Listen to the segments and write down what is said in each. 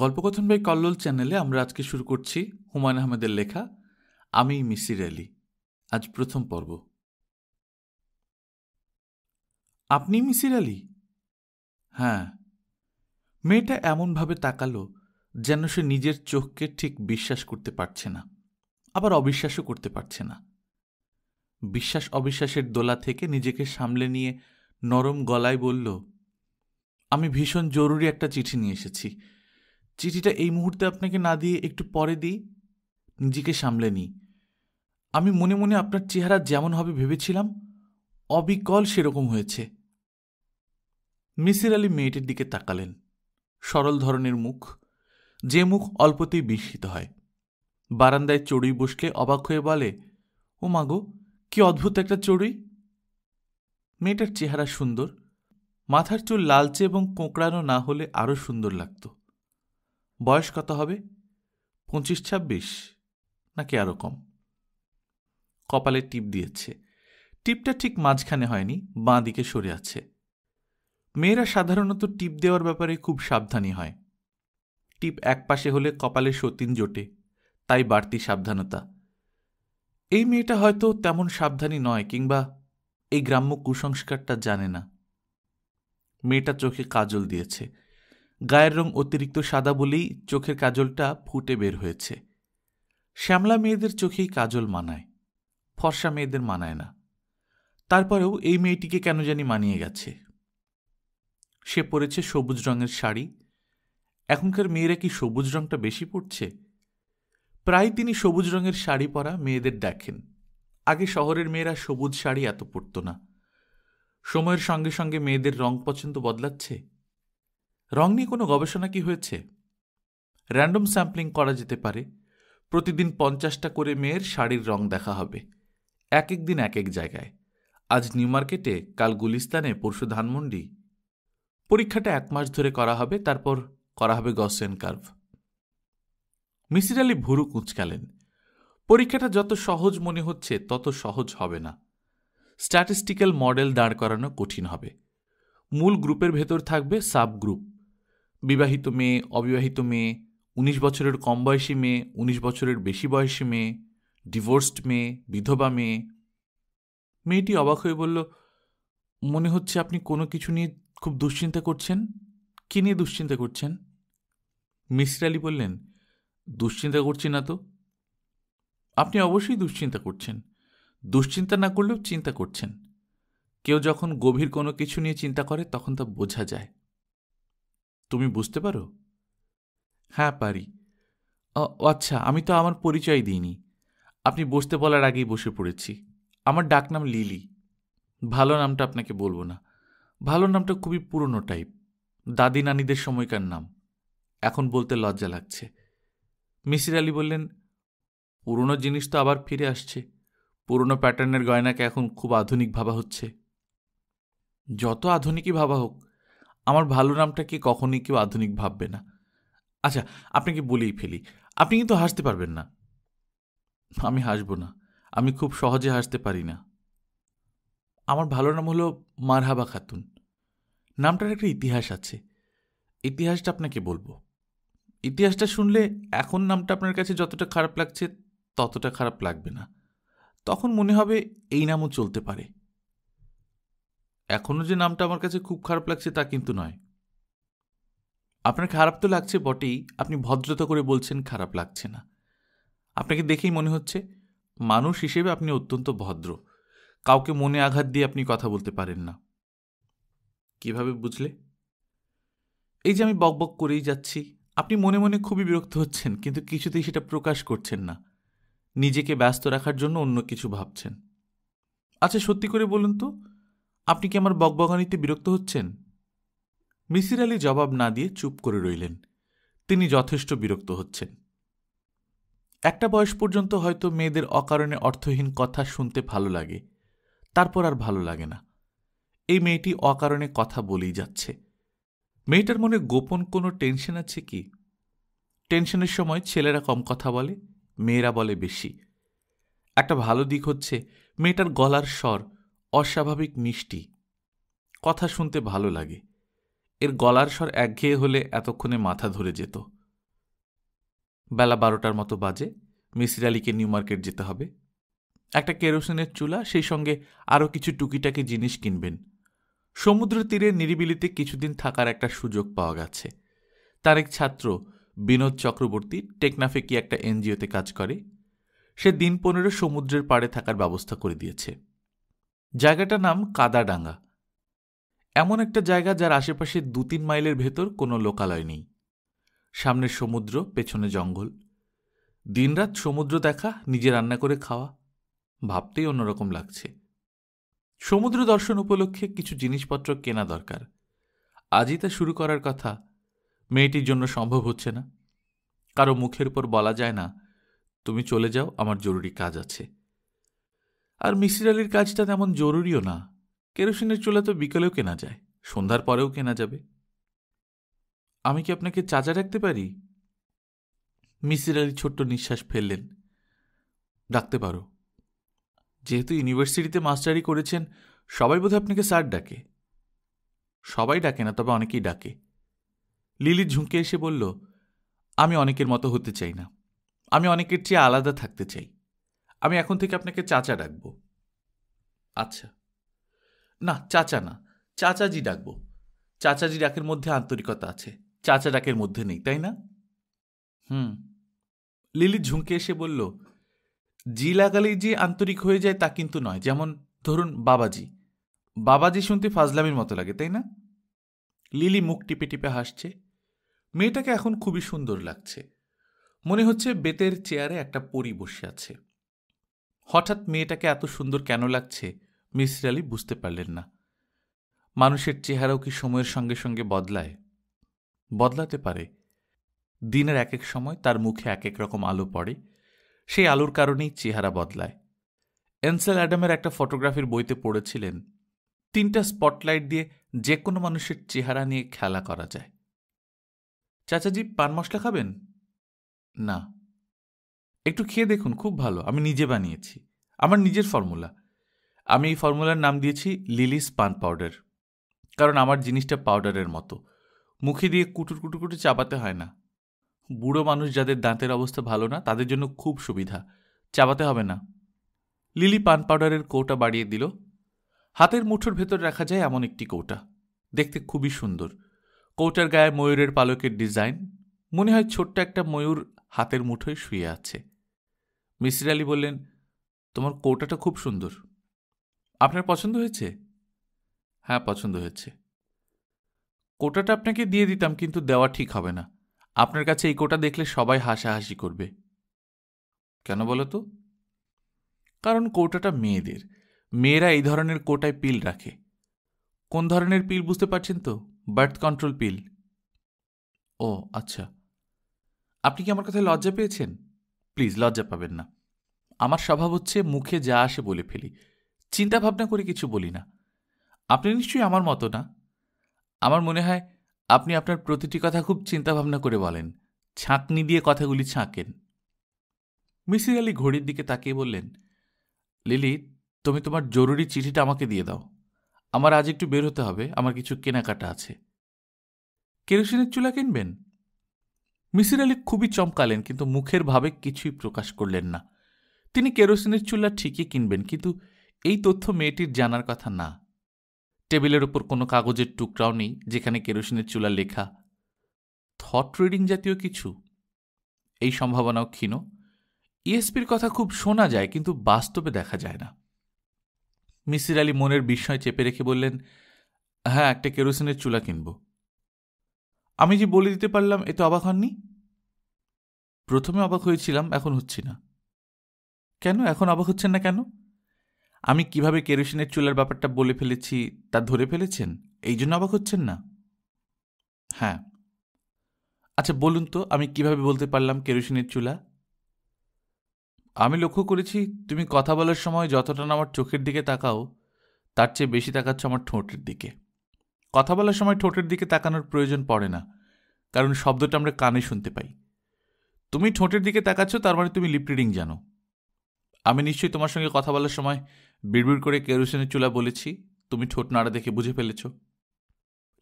গল্পকথন by Kallol চ্যানেলে আমরা আজকে শুরু করছি হুমায়ুন আহমেদের লেখা আমি মিসির আলী আজ প্রথম পর্ব আপনি মিসির আলি হ্যাঁ মেয়েটা এমনভাবে তাকালো যেন সে নিজের চোখকে ঠিক বিশ্বাস করতে পারছে না আবার অবিশ্বাসও করতে পারছে না বিশ্বাস অবিশ্বাসের দোলা থেকে নিজেকে সামলে নিয়ে নরম গলায় বলল আমি ভীষণ জরুরি একটা চিঠি নিয়ে এসেছি চিঠিটা এই মুহূর্তে আপনাকে না দিয়ে একটু পরে দিই নিজেকে সামলে নিই আমি মনে মনে আপনার চেহারা যেমন হবে ভেবেছিলাম অবিকল সেরকম হয়েছে মিসির আলী মেয়েটির দিকে তাকালেন সরল ধরনের মুখ যে মুখ অল্পতেই বিস্মিত হয় বারান্দায় চড়ুই বসলে অবাক হয়ে বলে ও মাগো কি অদ্ভুত একটা চড়ুই মেয়েটার চেহারা সুন্দর মাথার চুল লালচে এবং কোঁকড়ানো না হলে আরও সুন্দর লাগতো বয়স কত হবে পঁচিশ ছাব্বিশ নাকি আরও কম কপালে টিপ দিয়েছে টিপটা ঠিক মাঝখানে হয়নি বাঁ দিকে সরে আছে মেয়েরা সাধারণত টিপ দেওয়ার ব্যাপারে খুব সাবধানী হয় টিপ এক পাশে হলে কপালে সতীন জোটে তাই বাড়তি সাবধানতা এই মেয়েটা হয়তো তেমন সাবধানী নয় কিংবা এই গ্রাম্য কুসংস্কারটা জানে না মেয়েটা চোখে কাজল দিয়েছে গায়ের রং অতিরিক্ত সাদা বলেই চোখের কাজলটা ফুটে বের হয়েছে শ্যামলা মেয়েদের চোখেই কাজল মানায় ফর্সা মেয়েদের মানায় না তারপরেও এই মেয়েটিকে কেন জানি মানিয়ে গেছে সে পরেছে সবুজ রঙের শাড়ি এখনকার মেয়েরা কি সবুজ রঙটা বেশি পড়ছে প্রায় তিনি সবুজ রঙের শাড়ি পরা মেয়েদের দেখেন আগে শহরের মেয়েরা সবুজ শাড়ি এত পরত না সময়ের সঙ্গে সঙ্গে মেয়েদের রং পছন্দ বদলাচ্ছে রং নিয়ে কোনো গবেষণা কি হয়েছে র্যান্ডম স্যাম্পলিং করা যেতে পারে প্রতিদিন পঞ্চাশটা করে মেয়ের শাড়ির রং দেখা হবে এক এক দিন এক এক জায়গায় আজ নিউ মার্কেটে কাল গুলিস্তানে পরশু ধানমন্ডি পরীক্ষাটা এক মাস ধরে করা হবে তারপর করা হবে গসেন কার্ভ মিসির আলী ভুরু কুঁচকালেন পরীক্ষাটা যত সহজ মনে হচ্ছে তত সহজ হবে না স্ট্যাটিস্টিক্যাল মডেল দাঁড় করানো কঠিন হবে মূল গ্রুপের ভেতর থাকবে সাব গ্রুপ বিবাহিত মেয়ে অবিবাহিত মেয়ে উনিশ বছরের কম বয়সী মেয়ে উনিশ বছরের বেশি বয়সী মেয়ে ডিভোর্সড মেয়ে বিধবা মেয়ে মেয়েটি অবাক হয়ে বলল মনে হচ্ছে আপনি কোনো কিছু নিয়ে খুব দুশ্চিন্তা করছেন কি নিয়ে দুশ্চিন্তা করছেন মিসির আলী বললেন দুশ্চিন্তা করছি না তো আপনি অবশ্যই দুশ্চিন্তা করছেন দুশ্চিন্তা না করলেও চিন্তা করছেন কেউ যখন গভীর কোনো কিছু নিয়ে চিন্তা করে তখন তা বোঝা যায় তুমি বুঝতে পারো হ্যাঁ পারি ও আচ্ছা আমি তো আমার পরিচয় দিইনি আপনি বসতে বলার আগেই বসে পড়েছি আমার ডাকনাম লিলি ভালো নামটা আপনাকে বলবো না ভালো নামটা খুবই পুরনো টাইপ দাদি নানিদের সময়কার নাম এখন বলতে লজ্জা লাগছে মিসির আলী বললেন পুরনো জিনিস তো আবার ফিরে আসছে পুরনো প্যাটার্নের গয়নাকে এখন খুব আধুনিক ভাবা হচ্ছে যত আধুনিকই ভাবা হোক আমার ভালো নামটা কি কখনই কেউ আধুনিক ভাববে না আচ্ছা আপনাকে বলেই ফেলি আপনি কিন্তু হাসতে পারবেন না আমি হাসব না আমি খুব সহজে হাসতে পারি না আমার ভালো নাম হলো মারহাবা খাতুন নামটার একটা ইতিহাস আছে ইতিহাসটা আপনাকে বলবো ইতিহাসটা শুনলে এখন নামটা আপনার কাছে যতটা খারাপ লাগছে ততটা খারাপ লাগবে না তখন মনে হবে এই নামও চলতে পারে এখনও যে নামটা আমার কাছে খুব খারাপ লাগছে তা কিন্তু নয় আপনার খারাপ তো লাগছে বটেই আপনি ভদ্রতা করে বলছেন খারাপ লাগছে না আপনাকে দেখেই মনে হচ্ছে মানুষ হিসেবে আপনি অত্যন্ত ভদ্র কাউকে মনে আঘাত দিয়ে আপনি কথা বলতে পারেন না কিভাবে বুঝলে এই যে আমি বকবক করেই যাচ্ছি আপনি মনে মনে খুবই বিরক্ত হচ্ছেন কিন্তু কিছুতেই সেটা প্রকাশ করছেন না নিজেকে ব্যস্ত রাখার জন্য অন্য কিছু ভাবছেন আচ্ছা সত্যি করে বলুন তো আপনি কি আমার বকবগানিতে বিরক্ত হচ্ছেন মিসির আলী জবাব না দিয়ে চুপ করে রইলেন তিনি যথেষ্ট বিরক্ত হচ্ছেন একটা বয়স পর্যন্ত হয়তো মেয়েদের অকারণে অর্থহীন কথা শুনতে ভালো লাগে তারপর আর ভালো লাগে না এই মেয়েটি অকারণে কথা বলেই যাচ্ছে মেয়েটার মনে গোপন কোনো টেনশন আছে কি টেনশনের সময় ছেলেরা কম কথা বলে মেয়েরা বলে বেশি একটা ভালো দিক হচ্ছে মেয়েটার গলার স্বর অস্বাভাবিক মিষ্টি কথা শুনতে ভালো লাগে এর গলার স্বর একঘেয়ে হলে এতক্ষণে মাথা ধরে যেত বেলা বারোটার মতো বাজে মিসির আলীকে নিউ মার্কেট যেতে হবে একটা কেরোসিনের চুলা সেই সঙ্গে আরও কিছু টুকিটাকি জিনিস কিনবেন সমুদ্র তীরে নিরিবিলিতে কিছুদিন থাকার একটা সুযোগ পাওয়া গেছে তার এক ছাত্র বিনোদ চক্রবর্তী টেকনাফে কি একটা এনজিওতে কাজ করে সে দিন পনেরো সমুদ্রের পাড়ে থাকার ব্যবস্থা করে দিয়েছে জায়গাটার নাম কাদাডাঙ্গা এমন একটা জায়গা যার আশেপাশে দু তিন মাইলের ভেতর কোনো লোকালয় নেই সামনে সমুদ্র পেছনে জঙ্গল দিনরাত সমুদ্র দেখা নিজে রান্না করে খাওয়া ভাবতেই অন্যরকম লাগছে সমুদ্র দর্শন উপলক্ষে কিছু জিনিসপত্র কেনা দরকার আজই তা শুরু করার কথা মেয়েটির জন্য সম্ভব হচ্ছে না কারো মুখের উপর বলা যায় না তুমি চলে যাও আমার জরুরি কাজ আছে আর মিসির আলির কাজটা তেমন জরুরিও না কেরোসিনের চুলা তো বিকেলেও কেনা যায় সন্ধ্যার পরেও কেনা যাবে আমি কি আপনাকে চাচা ডাকতে পারি মিসির আলি ছোট্ট নিঃশ্বাস ফেললেন ডাকতে পারো যেহেতু ইউনিভার্সিটিতে মাস্টারি করেছেন সবাই বোধহয় আপনাকে স্যার ডাকে সবাই ডাকে না তবে অনেকেই ডাকে লিলি ঝুঁকে এসে বলল আমি অনেকের মতো হতে চাই না আমি অনেকের চেয়ে আলাদা থাকতে চাই আমি এখন থেকে আপনাকে চাচা ডাকবো আচ্ছা না চাচা না চাচাজি ডাকবো চাচাজি ডাকের মধ্যে আন্তরিকতা আছে চাচা ডাকের মধ্যে নেই তাই না হুম লিলি ঝুঁকে এসে বলল জি লাগালেই যে আন্তরিক হয়ে যায় তা কিন্তু নয় যেমন ধরুন বাবাজি বাবাজি শুনতে ফাজলামির মতো লাগে তাই না লিলি মুখ টিপে টিপে হাসছে মেয়েটাকে এখন খুবই সুন্দর লাগছে মনে হচ্ছে বেতের চেয়ারে একটা পরি বসে আছে হঠাৎ মেয়েটাকে এত সুন্দর কেন লাগছে মিসির আলী বুঝতে পারলেন না মানুষের চেহারাও কি সময়ের সঙ্গে সঙ্গে বদলায় বদলাতে পারে দিনের এক এক সময় তার মুখে এক এক রকম আলো পড়ে সেই আলোর কারণেই চেহারা বদলায় এনসেল অ্যাডামের একটা ফটোগ্রাফির বইতে পড়েছিলেন তিনটা স্পটলাইট দিয়ে যে কোনো মানুষের চেহারা নিয়ে খেলা করা যায় চাচাজি পান মশলা খাবেন না একটু খেয়ে দেখুন খুব ভালো আমি নিজে বানিয়েছি আমার নিজের ফর্মুলা আমি এই ফর্মুলার নাম দিয়েছি লিলিস পান পাউডার কারণ আমার জিনিসটা পাউডারের মতো মুখে দিয়ে কুটুর কুটু কুটু চাপাতে হয় না বুড়ো মানুষ যাদের দাঁতের অবস্থা ভালো না তাদের জন্য খুব সুবিধা চাপাতে হবে না লিলি পান পাউডারের কৌটা বাড়িয়ে দিল হাতের মুঠোর ভেতর রাখা যায় এমন একটি কৌটা দেখতে খুবই সুন্দর কৌটার গায়ে ময়ূরের পালকের ডিজাইন মনে হয় ছোট্ট একটা ময়ূর হাতের মুঠোয় শুয়ে আছে মিসির আলী বললেন তোমার কোটাটা খুব সুন্দর আপনার পছন্দ হয়েছে হ্যাঁ পছন্দ হয়েছে কোটাটা আপনাকে দিয়ে দিতাম কিন্তু দেওয়া ঠিক হবে না আপনার কাছে এই কোটা দেখলে সবাই হাসাহাসি করবে কেন বলো তো কারণ কোটাটা মেয়েদের মেয়েরা এই ধরনের কোটায় পিল রাখে কোন ধরনের পিল বুঝতে পারছেন তো বার্থ কন্ট্রোল পিল ও আচ্ছা আপনি কি আমার কথায় লজ্জা পেয়েছেন প্লিজ লজ্জা পাবেন না আমার স্বভাব হচ্ছে মুখে যা আসে বলে ফেলি চিন্তা ভাবনা করে কিছু বলি না আপনি নিশ্চয়ই আমার মতো না আমার মনে হয় আপনি আপনার প্রতিটি কথা খুব চিন্তাভাবনা করে বলেন ছাঁকনি দিয়ে কথাগুলি ছাঁকেন মিসির আলী ঘড়ির দিকে তাকিয়ে বললেন লিলি তুমি তোমার জরুরি চিঠিটা আমাকে দিয়ে দাও আমার আজ একটু বের হতে হবে আমার কিছু কেনাকাটা আছে কেরোসিনের চুলা কিনবেন মিসির আলি খুবই চমকালেন কিন্তু মুখের ভাবে কিছুই প্রকাশ করলেন না তিনি কেরোসিনের চুলা ঠিকই কিনবেন কিন্তু এই তথ্য মেয়েটির জানার কথা না টেবিলের ওপর কোনো কাগজের টুকরাও নেই যেখানে কেরোসিনের চুলা লেখা থট রিডিং জাতীয় কিছু এই সম্ভাবনাও ক্ষীণ ইএসপির কথা খুব শোনা যায় কিন্তু বাস্তবে দেখা যায় না মিসির আলী মনের বিস্ময় চেপে রেখে বললেন হ্যাঁ একটা কেরোসিনের চুলা কিনবো আমি যে বলে দিতে পারলাম এ তো অবাক হননি প্রথমে অবাক হয়েছিলাম এখন হচ্ছি না কেন এখন অবাক হচ্ছেন না কেন আমি কিভাবে কেরোসিনের চুলার ব্যাপারটা বলে ফেলেছি তা ধরে ফেলেছেন এই জন্য অবাক হচ্ছেন না হ্যাঁ আচ্ছা বলুন তো আমি কিভাবে বলতে পারলাম কেরোসিনের চুলা আমি লক্ষ্য করেছি তুমি কথা বলার সময় যতটা না আমার চোখের দিকে তাকাও তার চেয়ে বেশি তাকাচ্ছ আমার ঠোঁটের দিকে কথা বলার সময় ঠোঁটের দিকে তাকানোর প্রয়োজন পড়ে না কারণ শব্দটা আমরা কানে শুনতে পাই তুমি ঠোঁটের দিকে তাকাচ্ছ তার মানে তুমি লিপ রিডিং জানো আমি নিশ্চয়ই তোমার সঙ্গে কথা বলার সময় বিড়বিড় করে কেরোসিনের চুলা বলেছি তুমি ঠোঁট নাড়া দেখে বুঝে ফেলেছ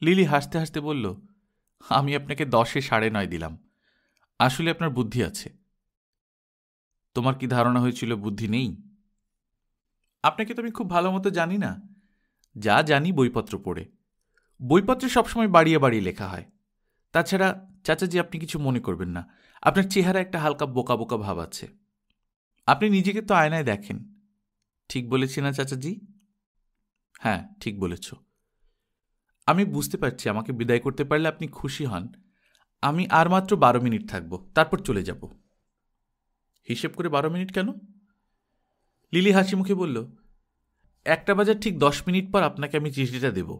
লিলি হাসতে হাসতে বলল আমি আপনাকে দশে সাড়ে নয় দিলাম আসলে আপনার বুদ্ধি আছে তোমার কি ধারণা হয়েছিল বুদ্ধি নেই আপনাকে তো আমি খুব ভালো মতো জানি না যা জানি বইপত্র পড়ে বইপত্রে সবসময় বাড়িয়ে বাড়িয়ে লেখা হয় তাছাড়া চাচাজি আপনি কিছু মনে করবেন না আপনার চেহারা একটা হালকা বোকা বোকা ভাব আছে আপনি নিজেকে তো আয়নায় দেখেন ঠিক বলেছি না চাচাজি হ্যাঁ ঠিক বলেছ আমি বুঝতে পারছি আমাকে বিদায় করতে পারলে আপনি খুশি হন আমি আর মাত্র বারো মিনিট থাকব তারপর চলে যাব হিসেব করে বারো মিনিট কেন লিলি হাসি মুখে বলল একটা বাজার ঠিক দশ মিনিট পর আপনাকে আমি চিঠিটা দেবো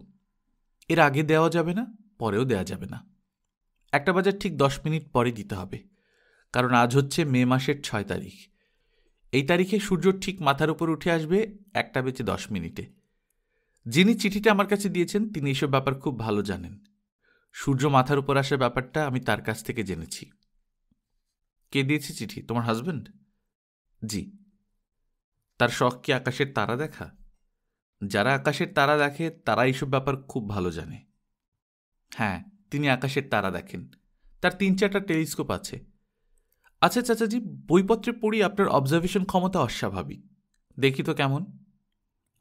এর আগে দেওয়া যাবে না পরেও দেওয়া যাবে না একটা বাজার ঠিক দশ মিনিট পরে দিতে হবে কারণ আজ হচ্ছে মে মাসের ছয় তারিখ এই তারিখে সূর্য ঠিক মাথার উপর উঠে আসবে একটা বেজে দশ মিনিটে যিনি চিঠিটা আমার কাছে দিয়েছেন তিনি এসব ব্যাপার খুব ভালো জানেন সূর্য মাথার উপর আসার ব্যাপারটা আমি তার কাছ থেকে জেনেছি কে দিয়েছে চিঠি তোমার হাজব্যান্ড জি তার শখ কি আকাশের তারা দেখা যারা আকাশের তারা দেখে তারা এইসব ব্যাপার খুব ভালো জানে হ্যাঁ তিনি আকাশের তারা দেখেন তার তিন চারটা টেলিস্কোপ আছে আচ্ছা চাচাজি বইপত্রে পড়ি আপনার অবজারভেশন ক্ষমতা অস্বাভাবিক দেখি তো কেমন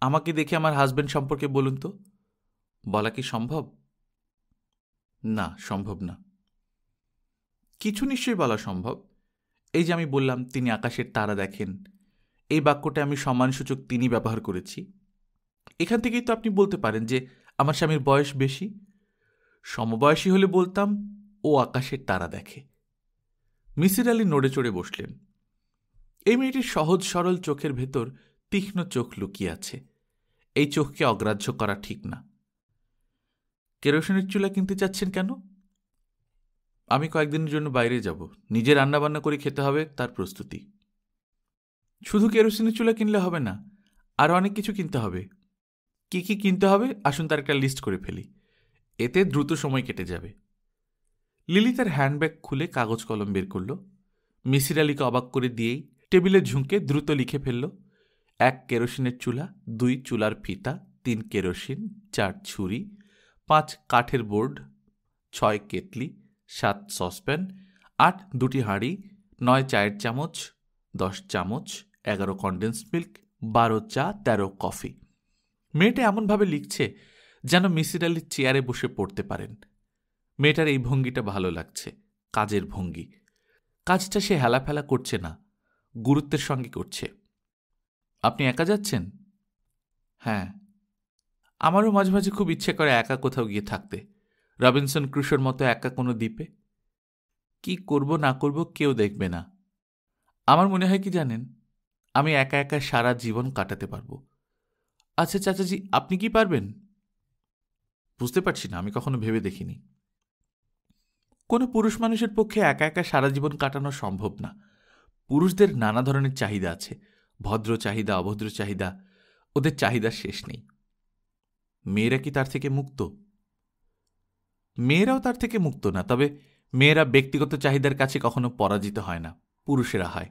আমাকে দেখে আমার হাজব্যান্ড সম্পর্কে বলুন তো বলা কি সম্ভব না সম্ভব না কিছু নিশ্চয়ই বলা সম্ভব এই যে আমি বললাম তিনি আকাশের তারা দেখেন এই বাক্যটা আমি সম্মানসূচক তিনি ব্যবহার করেছি এখান থেকেই তো আপনি বলতে পারেন যে আমার স্বামীর বয়স বেশি সমবয়সী হলে বলতাম ও আকাশের তারা দেখে মিসির আলী নড়ে চড়ে বসলেন এই মেয়েটির সহজ সরল চোখের ভেতর তীক্ষ্ণ চোখ লুকিয়ে আছে এই চোখকে অগ্রাহ্য করা ঠিক না কেরোসিনের চুলা কিনতে চাচ্ছেন কেন আমি কয়েকদিনের জন্য বাইরে যাব নিজে রান্নাবান্না করে খেতে হবে তার প্রস্তুতি শুধু কেরোসিনের চুলা কিনলে হবে না আর অনেক কিছু কিনতে হবে কী কী কিনতে হবে আসুন তার একটা লিস্ট করে ফেলি এতে দ্রুত সময় কেটে যাবে লিলি তার হ্যান্ডব্যাগ খুলে কাগজ কলম বের করল মিসির আলীকে অবাক করে দিয়েই টেবিলে ঝুঁকে দ্রুত লিখে ফেলল এক কেরোসিনের চুলা দুই চুলার ফিতা তিন কেরোসিন চার ছুরি পাঁচ কাঠের বোর্ড ছয় কেটলি সাত সসপ্যান আট দুটি হাঁড়ি নয় চায়ের চামচ দশ চামচ এগারো কন্ডেন্স মিল্ক বারো চা তেরো কফি মেয়েটা এমনভাবে লিখছে যেন মিসির আলির চেয়ারে বসে পড়তে পারেন মেয়েটার এই ভঙ্গিটা ভালো লাগছে কাজের ভঙ্গি কাজটা সে হেলাফেলা করছে না গুরুত্বের সঙ্গে করছে আপনি একা যাচ্ছেন হ্যাঁ আমারও মাঝে মাঝে খুব ইচ্ছে করে একা কোথাও গিয়ে থাকতে রবিনসন ক্রুশোর মতো একা কোনো দ্বীপে কি করব না করব কেউ দেখবে না আমার মনে হয় কি জানেন আমি একা একা সারা জীবন কাটাতে পারবো আচ্ছা চাচাজি আপনি কি পারবেন বুঝতে পারছি না আমি কখনো ভেবে দেখিনি কোনো পুরুষ মানুষের পক্ষে একা একা সারা জীবন কাটানো সম্ভব না পুরুষদের নানা ধরনের চাহিদা আছে ভদ্র চাহিদা অভদ্র চাহিদা ওদের চাহিদা শেষ নেই মেয়েরা কি তার থেকে মুক্ত মেয়েরাও তার থেকে মুক্ত না তবে মেয়েরা ব্যক্তিগত চাহিদার কাছে কখনো পরাজিত হয় না পুরুষেরা হয়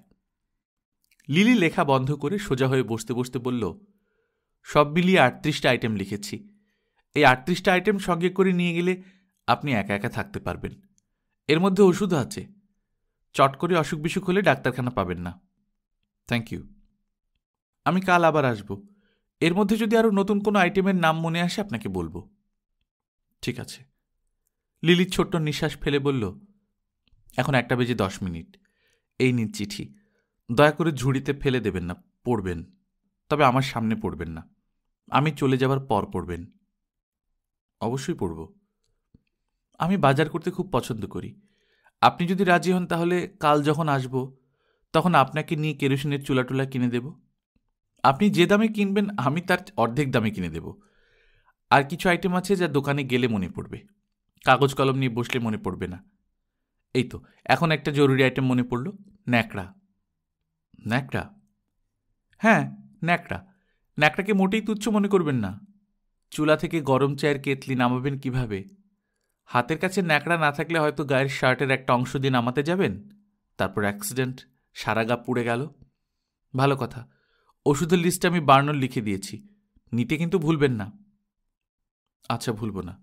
লিলি লেখা বন্ধ করে সোজা হয়ে বসতে বসতে বলল সব মিলিয়ে আটত্রিশটা আইটেম লিখেছি এই আটত্রিশটা আইটেম সঙ্গে করে নিয়ে গেলে আপনি একা একা থাকতে পারবেন এর মধ্যে ওষুধও আছে চট করে অসুখ বিসুখ হলে ডাক্তারখানা পাবেন না থ্যাংক ইউ আমি কাল আবার আসব এর মধ্যে যদি আরও নতুন কোনো আইটেমের নাম মনে আসে আপনাকে বলবো ঠিক আছে লিলি ছোট্ট নিঃশ্বাস ফেলে বলল এখন একটা বেজে দশ মিনিট এই নিন চিঠি দয়া করে ঝুড়িতে ফেলে দেবেন না পড়বেন তবে আমার সামনে পড়বেন না আমি চলে যাবার পর পড়বেন অবশ্যই পড়ব আমি বাজার করতে খুব পছন্দ করি আপনি যদি রাজি হন তাহলে কাল যখন আসব তখন আপনাকে নিয়ে কেরোসিনের চুলা টুলা কিনে দেব আপনি যে দামে কিনবেন আমি তার অর্ধেক দামে কিনে দেব আর কিছু আইটেম আছে যা দোকানে গেলে মনে পড়বে কাগজ কলম নিয়ে বসলে মনে পড়বে না এই তো এখন একটা জরুরি আইটেম মনে পড়ল ন্যাকড়া ন্যাকড়া হ্যাঁ ন্যাকড়া ন্যাকড়াকে মোটেই তুচ্ছ মনে করবেন না চুলা থেকে গরম চায়ের কেতলি নামাবেন কিভাবে হাতের কাছে ন্যাকড়া না থাকলে হয়তো গায়ের শার্টের একটা অংশ দিয়ে নামাতে যাবেন তারপর অ্যাক্সিডেন্ট সারা গা পুড়ে গেল ভালো কথা ওষুধের লিস্টে আমি বার্নর লিখে দিয়েছি নিতে কিন্তু ভুলবেন না আচ্ছা ভুলব না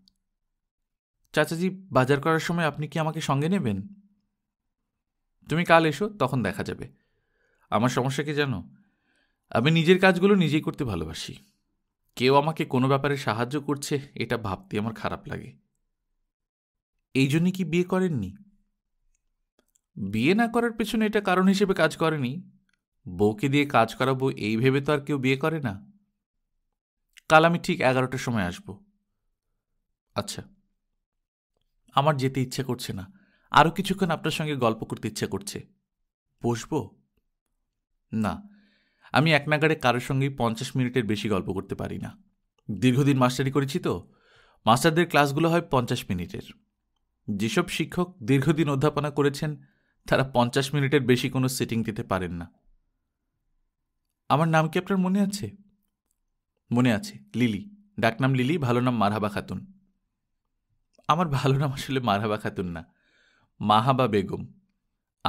চাচাজি বাজার করার সময় আপনি কি আমাকে সঙ্গে নেবেন তুমি কাল এসো তখন দেখা যাবে আমার সমস্যা কি জানো আমি নিজের কাজগুলো নিজেই করতে ভালোবাসি কেউ আমাকে কোনো ব্যাপারে সাহায্য করছে এটা ভাবতে আমার খারাপ লাগে এই জন্যে কি বিয়ে করেননি বিয়ে না করার পেছনে এটা কারণ হিসেবে কাজ করেনি বউকে দিয়ে কাজ করাবো এই ভেবে তো আর কেউ বিয়ে করে না কাল আমি ঠিক এগারোটার সময় আসব আচ্ছা আমার যেতে ইচ্ছে করছে না আরও কিছুক্ষণ আপনার সঙ্গে গল্প করতে ইচ্ছে করছে বসব না আমি এক নাগারে কারোর সঙ্গেই পঞ্চাশ মিনিটের বেশি গল্প করতে পারি না দীর্ঘদিন মাস্টারি করেছি তো মাস্টারদের ক্লাসগুলো হয় পঞ্চাশ মিনিটের যেসব শিক্ষক দীর্ঘদিন অধ্যাপনা করেছেন তারা পঞ্চাশ মিনিটের বেশি কোনো সিটিং দিতে পারেন না আমার নাম কি আপনার মনে আছে মনে আছে লিলি ডাকনাম লিলি ভালো নাম মারহাবা খাতুন আমার ভালো নাম আসলে মারহাবা খাতুন না মাহাবা বেগম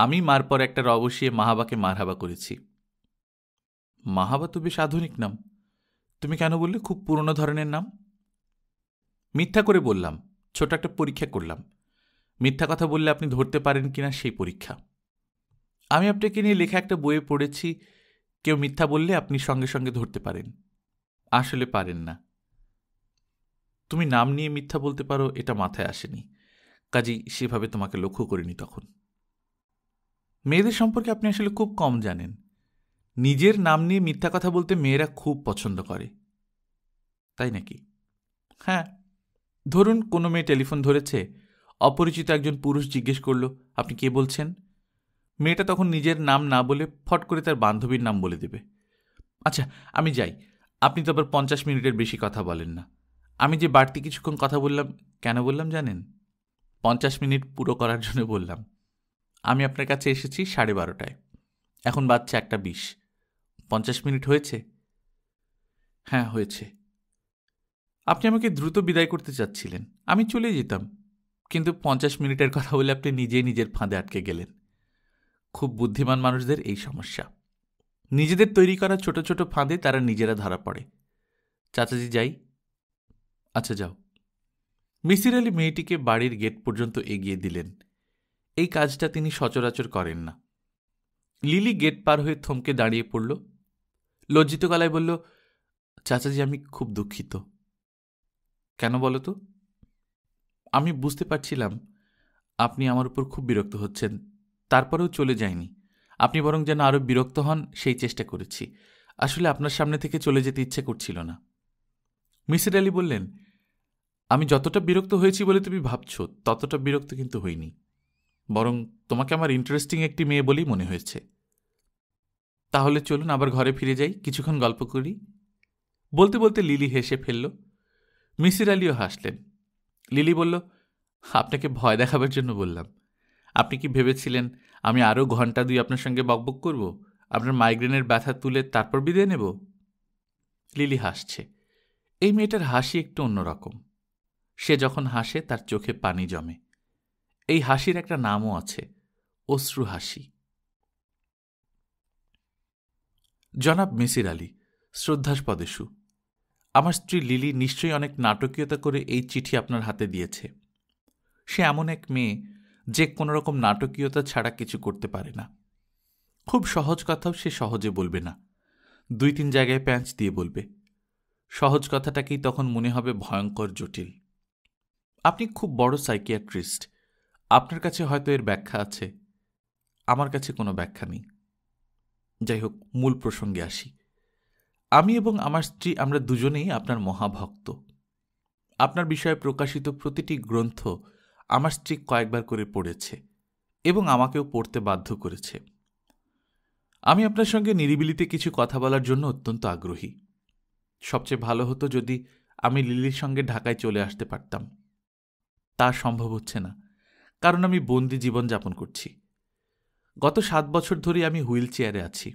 আমি মার পর একটা রবসিয়ে মাহাবাকে মারহাবা করেছি মাহাবা তো বেশ আধুনিক নাম তুমি কেন বললে খুব পুরনো ধরনের নাম মিথ্যা করে বললাম ছোট একটা পরীক্ষা করলাম মিথ্যা কথা বললে আপনি ধরতে পারেন কিনা সেই পরীক্ষা আমি আপনাকে নিয়ে লেখা একটা বইয়ে পড়েছি কেউ মিথ্যা বললে আপনি সঙ্গে সঙ্গে ধরতে পারেন আসলে পারেন না তুমি নাম নিয়ে মিথ্যা বলতে পারো এটা মাথায় আসেনি কাজেই সেভাবে তোমাকে লক্ষ্য করিনি তখন মেয়েদের সম্পর্কে আপনি আসলে খুব কম জানেন নিজের নাম নিয়ে মিথ্যা কথা বলতে মেয়েরা খুব পছন্দ করে তাই নাকি হ্যাঁ ধরুন কোনো মেয়ে টেলিফোন ধরেছে অপরিচিত একজন পুরুষ জিজ্ঞেস করল আপনি কে বলছেন মেয়েটা তখন নিজের নাম না বলে ফট করে তার বান্ধবীর নাম বলে দেবে আচ্ছা আমি যাই আপনি তো আবার পঞ্চাশ মিনিটের বেশি কথা বলেন না আমি যে বাড়তি কিছুক্ষণ কথা বললাম কেন বললাম জানেন পঞ্চাশ মিনিট পুরো করার জন্য বললাম আমি আপনার কাছে এসেছি সাড়ে বারোটায় এখন বাচ্চা একটা বিশ পঞ্চাশ মিনিট হয়েছে হ্যাঁ হয়েছে আপনি আমাকে দ্রুত বিদায় করতে চাচ্ছিলেন আমি চলে যেতাম কিন্তু পঞ্চাশ মিনিটের কথা বলে আপনি নিজেই নিজের ফাঁদে আটকে গেলেন খুব বুদ্ধিমান মানুষদের এই সমস্যা নিজেদের তৈরি করা ছোট ছোট ফাঁদে তারা নিজেরা ধরা পড়ে চাচাজি যাই আচ্ছা যাও মিসির আলী মেয়েটিকে বাড়ির গেট পর্যন্ত এগিয়ে দিলেন এই কাজটা তিনি সচরাচর করেন না লিলি গেট পার হয়ে থমকে দাঁড়িয়ে পড়ল লজ্জিত গলায় বলল চাচাজি আমি খুব দুঃখিত কেন বলো তো আমি বুঝতে পারছিলাম আপনি আমার উপর খুব বিরক্ত হচ্ছেন তারপরেও চলে যায়নি আপনি বরং যেন আরও বিরক্ত হন সেই চেষ্টা করেছি আসলে আপনার সামনে থেকে চলে যেতে ইচ্ছে করছিল না মিসির আলী বললেন আমি যতটা বিরক্ত হয়েছি বলে তুমি ভাবছো ততটা বিরক্ত কিন্তু হইনি বরং তোমাকে আমার ইন্টারেস্টিং একটি মেয়ে বলেই মনে হয়েছে তাহলে চলুন আবার ঘরে ফিরে যাই কিছুক্ষণ গল্প করি বলতে বলতে লিলি হেসে ফেলল মিসির আলিও হাসলেন লিলি বলল আপনাকে ভয় দেখাবার জন্য বললাম আপনি কি ভেবেছিলেন আমি আরও ঘন্টা দুই আপনার সঙ্গে বকবক করব আপনার মাইগ্রেনের ব্যথা তুলে তারপর বিদায় নেব লিলি হাসছে এই মেয়েটার হাসি একটু অন্যরকম সে যখন হাসে তার চোখে পানি জমে এই হাসির একটা নামও আছে অশ্রু হাসি জনাব মিসির আলী শ্রদ্ধাস্পদেশু আমার স্ত্রী লিলি নিশ্চয়ই অনেক নাটকীয়তা করে এই চিঠি আপনার হাতে দিয়েছে সে এমন এক মেয়ে যে কোনো রকম নাটকীয়তা ছাড়া কিছু করতে পারে না খুব সহজ কথাও সে সহজে বলবে না দুই তিন জায়গায় প্যাঁচ দিয়ে বলবে সহজ কথাটাকেই তখন মনে হবে ভয়ঙ্কর জটিল আপনি খুব বড় সাইকিয়াট্রিস্ট আপনার কাছে হয়তো এর ব্যাখ্যা আছে আমার কাছে কোনো ব্যাখ্যা নেই যাই হোক মূল প্রসঙ্গে আসি আমি এবং আমার স্ত্রী আমরা দুজনেই আপনার মহাভক্ত আপনার বিষয়ে প্রকাশিত প্রতিটি গ্রন্থ আমার স্ত্রী কয়েকবার করে পড়েছে এবং আমাকেও পড়তে বাধ্য করেছে আমি আপনার সঙ্গে নিরিবিলিতে কিছু কথা বলার জন্য অত্যন্ত আগ্রহী সবচেয়ে ভালো হতো যদি আমি লিলির সঙ্গে ঢাকায় চলে আসতে পারতাম তা সম্ভব হচ্ছে না কারণ আমি বন্দি জীবন যাপন করছি গত সাত বছর ধরে আমি হুইল চেয়ারে আছি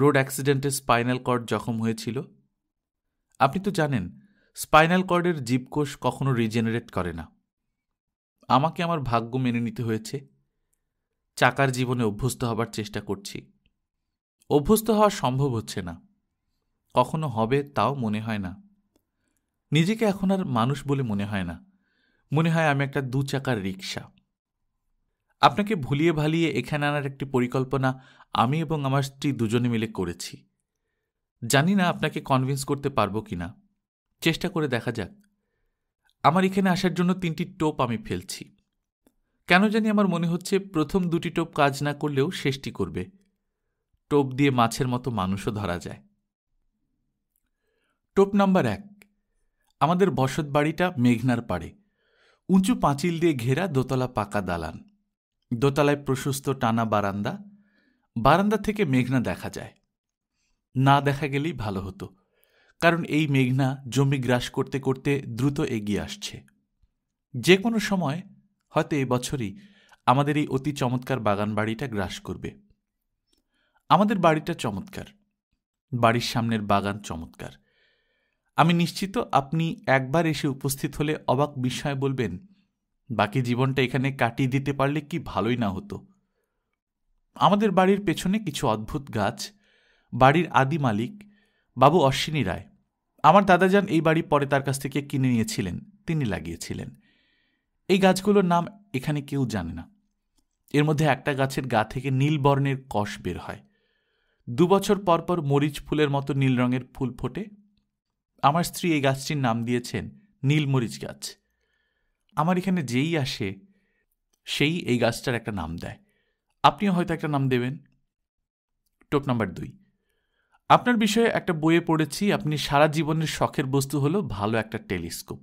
রোড অ্যাক্সিডেন্টে স্পাইনাল কর্ড জখম হয়েছিল আপনি তো জানেন স্পাইনাল কর্ডের জীবকোষ কখনো রিজেনারেট করে না আমাকে আমার ভাগ্য মেনে নিতে হয়েছে চাকার জীবনে অভ্যস্ত হবার চেষ্টা করছি অভ্যস্ত হওয়া সম্ভব হচ্ছে না কখনো হবে তাও মনে হয় না নিজেকে এখন আর মানুষ বলে মনে হয় না মনে হয় আমি একটা দু চাকার রিক্সা আপনাকে ভুলিয়ে ভালিয়ে এখানে আনার একটি পরিকল্পনা আমি এবং আমার স্ত্রী দুজনে মিলে করেছি জানি না আপনাকে কনভিন্স করতে পারবো কি না চেষ্টা করে দেখা যাক আমার এখানে আসার জন্য তিনটি টোপ আমি ফেলছি কেন জানি আমার মনে হচ্ছে প্রথম দুটি টোপ কাজ না করলেও শেষটি করবে টোপ দিয়ে মাছের মতো মানুষও ধরা যায় টোপ নাম্বার এক আমাদের বসত বাড়িটা মেঘনার পাড়ে উঁচু পাঁচিল দিয়ে ঘেরা দোতলা পাকা দালান দোতলায় প্রশস্ত টানা বারান্দা বারান্দা থেকে মেঘনা দেখা যায় না দেখা গেলেই ভালো হতো কারণ এই মেঘনা জমি গ্রাস করতে করতে দ্রুত এগিয়ে আসছে যে কোনো সময় হয়তো এবছরই বছরই আমাদের এই অতি চমৎকার বাগান বাড়িটা গ্রাস করবে আমাদের বাড়িটা চমৎকার বাড়ির সামনের বাগান চমৎকার আমি নিশ্চিত আপনি একবার এসে উপস্থিত হলে অবাক বিস্ময় বলবেন বাকি জীবনটা এখানে কাটিয়ে দিতে পারলে কি ভালোই না হতো আমাদের বাড়ির পেছনে কিছু অদ্ভুত গাছ বাড়ির আদি মালিক বাবু অশ্বিনী রায় আমার দাদাজান এই বাড়ি পরে তার কাছ থেকে কিনে নিয়েছিলেন তিনি লাগিয়েছিলেন এই গাছগুলোর নাম এখানে কেউ জানে না এর মধ্যে একটা গাছের গা থেকে নীল বর্ণের কষ বের হয় দু বছর পরপর মরিচ ফুলের মতো নীল রঙের ফুল ফোটে আমার স্ত্রী এই গাছটির নাম দিয়েছেন নীলমরিচ গাছ আমার এখানে যেই আসে সেই এই গাছটার একটা নাম দেয় আপনিও হয়তো একটা নাম দেবেন টোপ নাম্বার দুই আপনার বিষয়ে একটা বইয়ে পড়েছি আপনি সারা জীবনের শখের বস্তু হলো ভালো একটা টেলিস্কোপ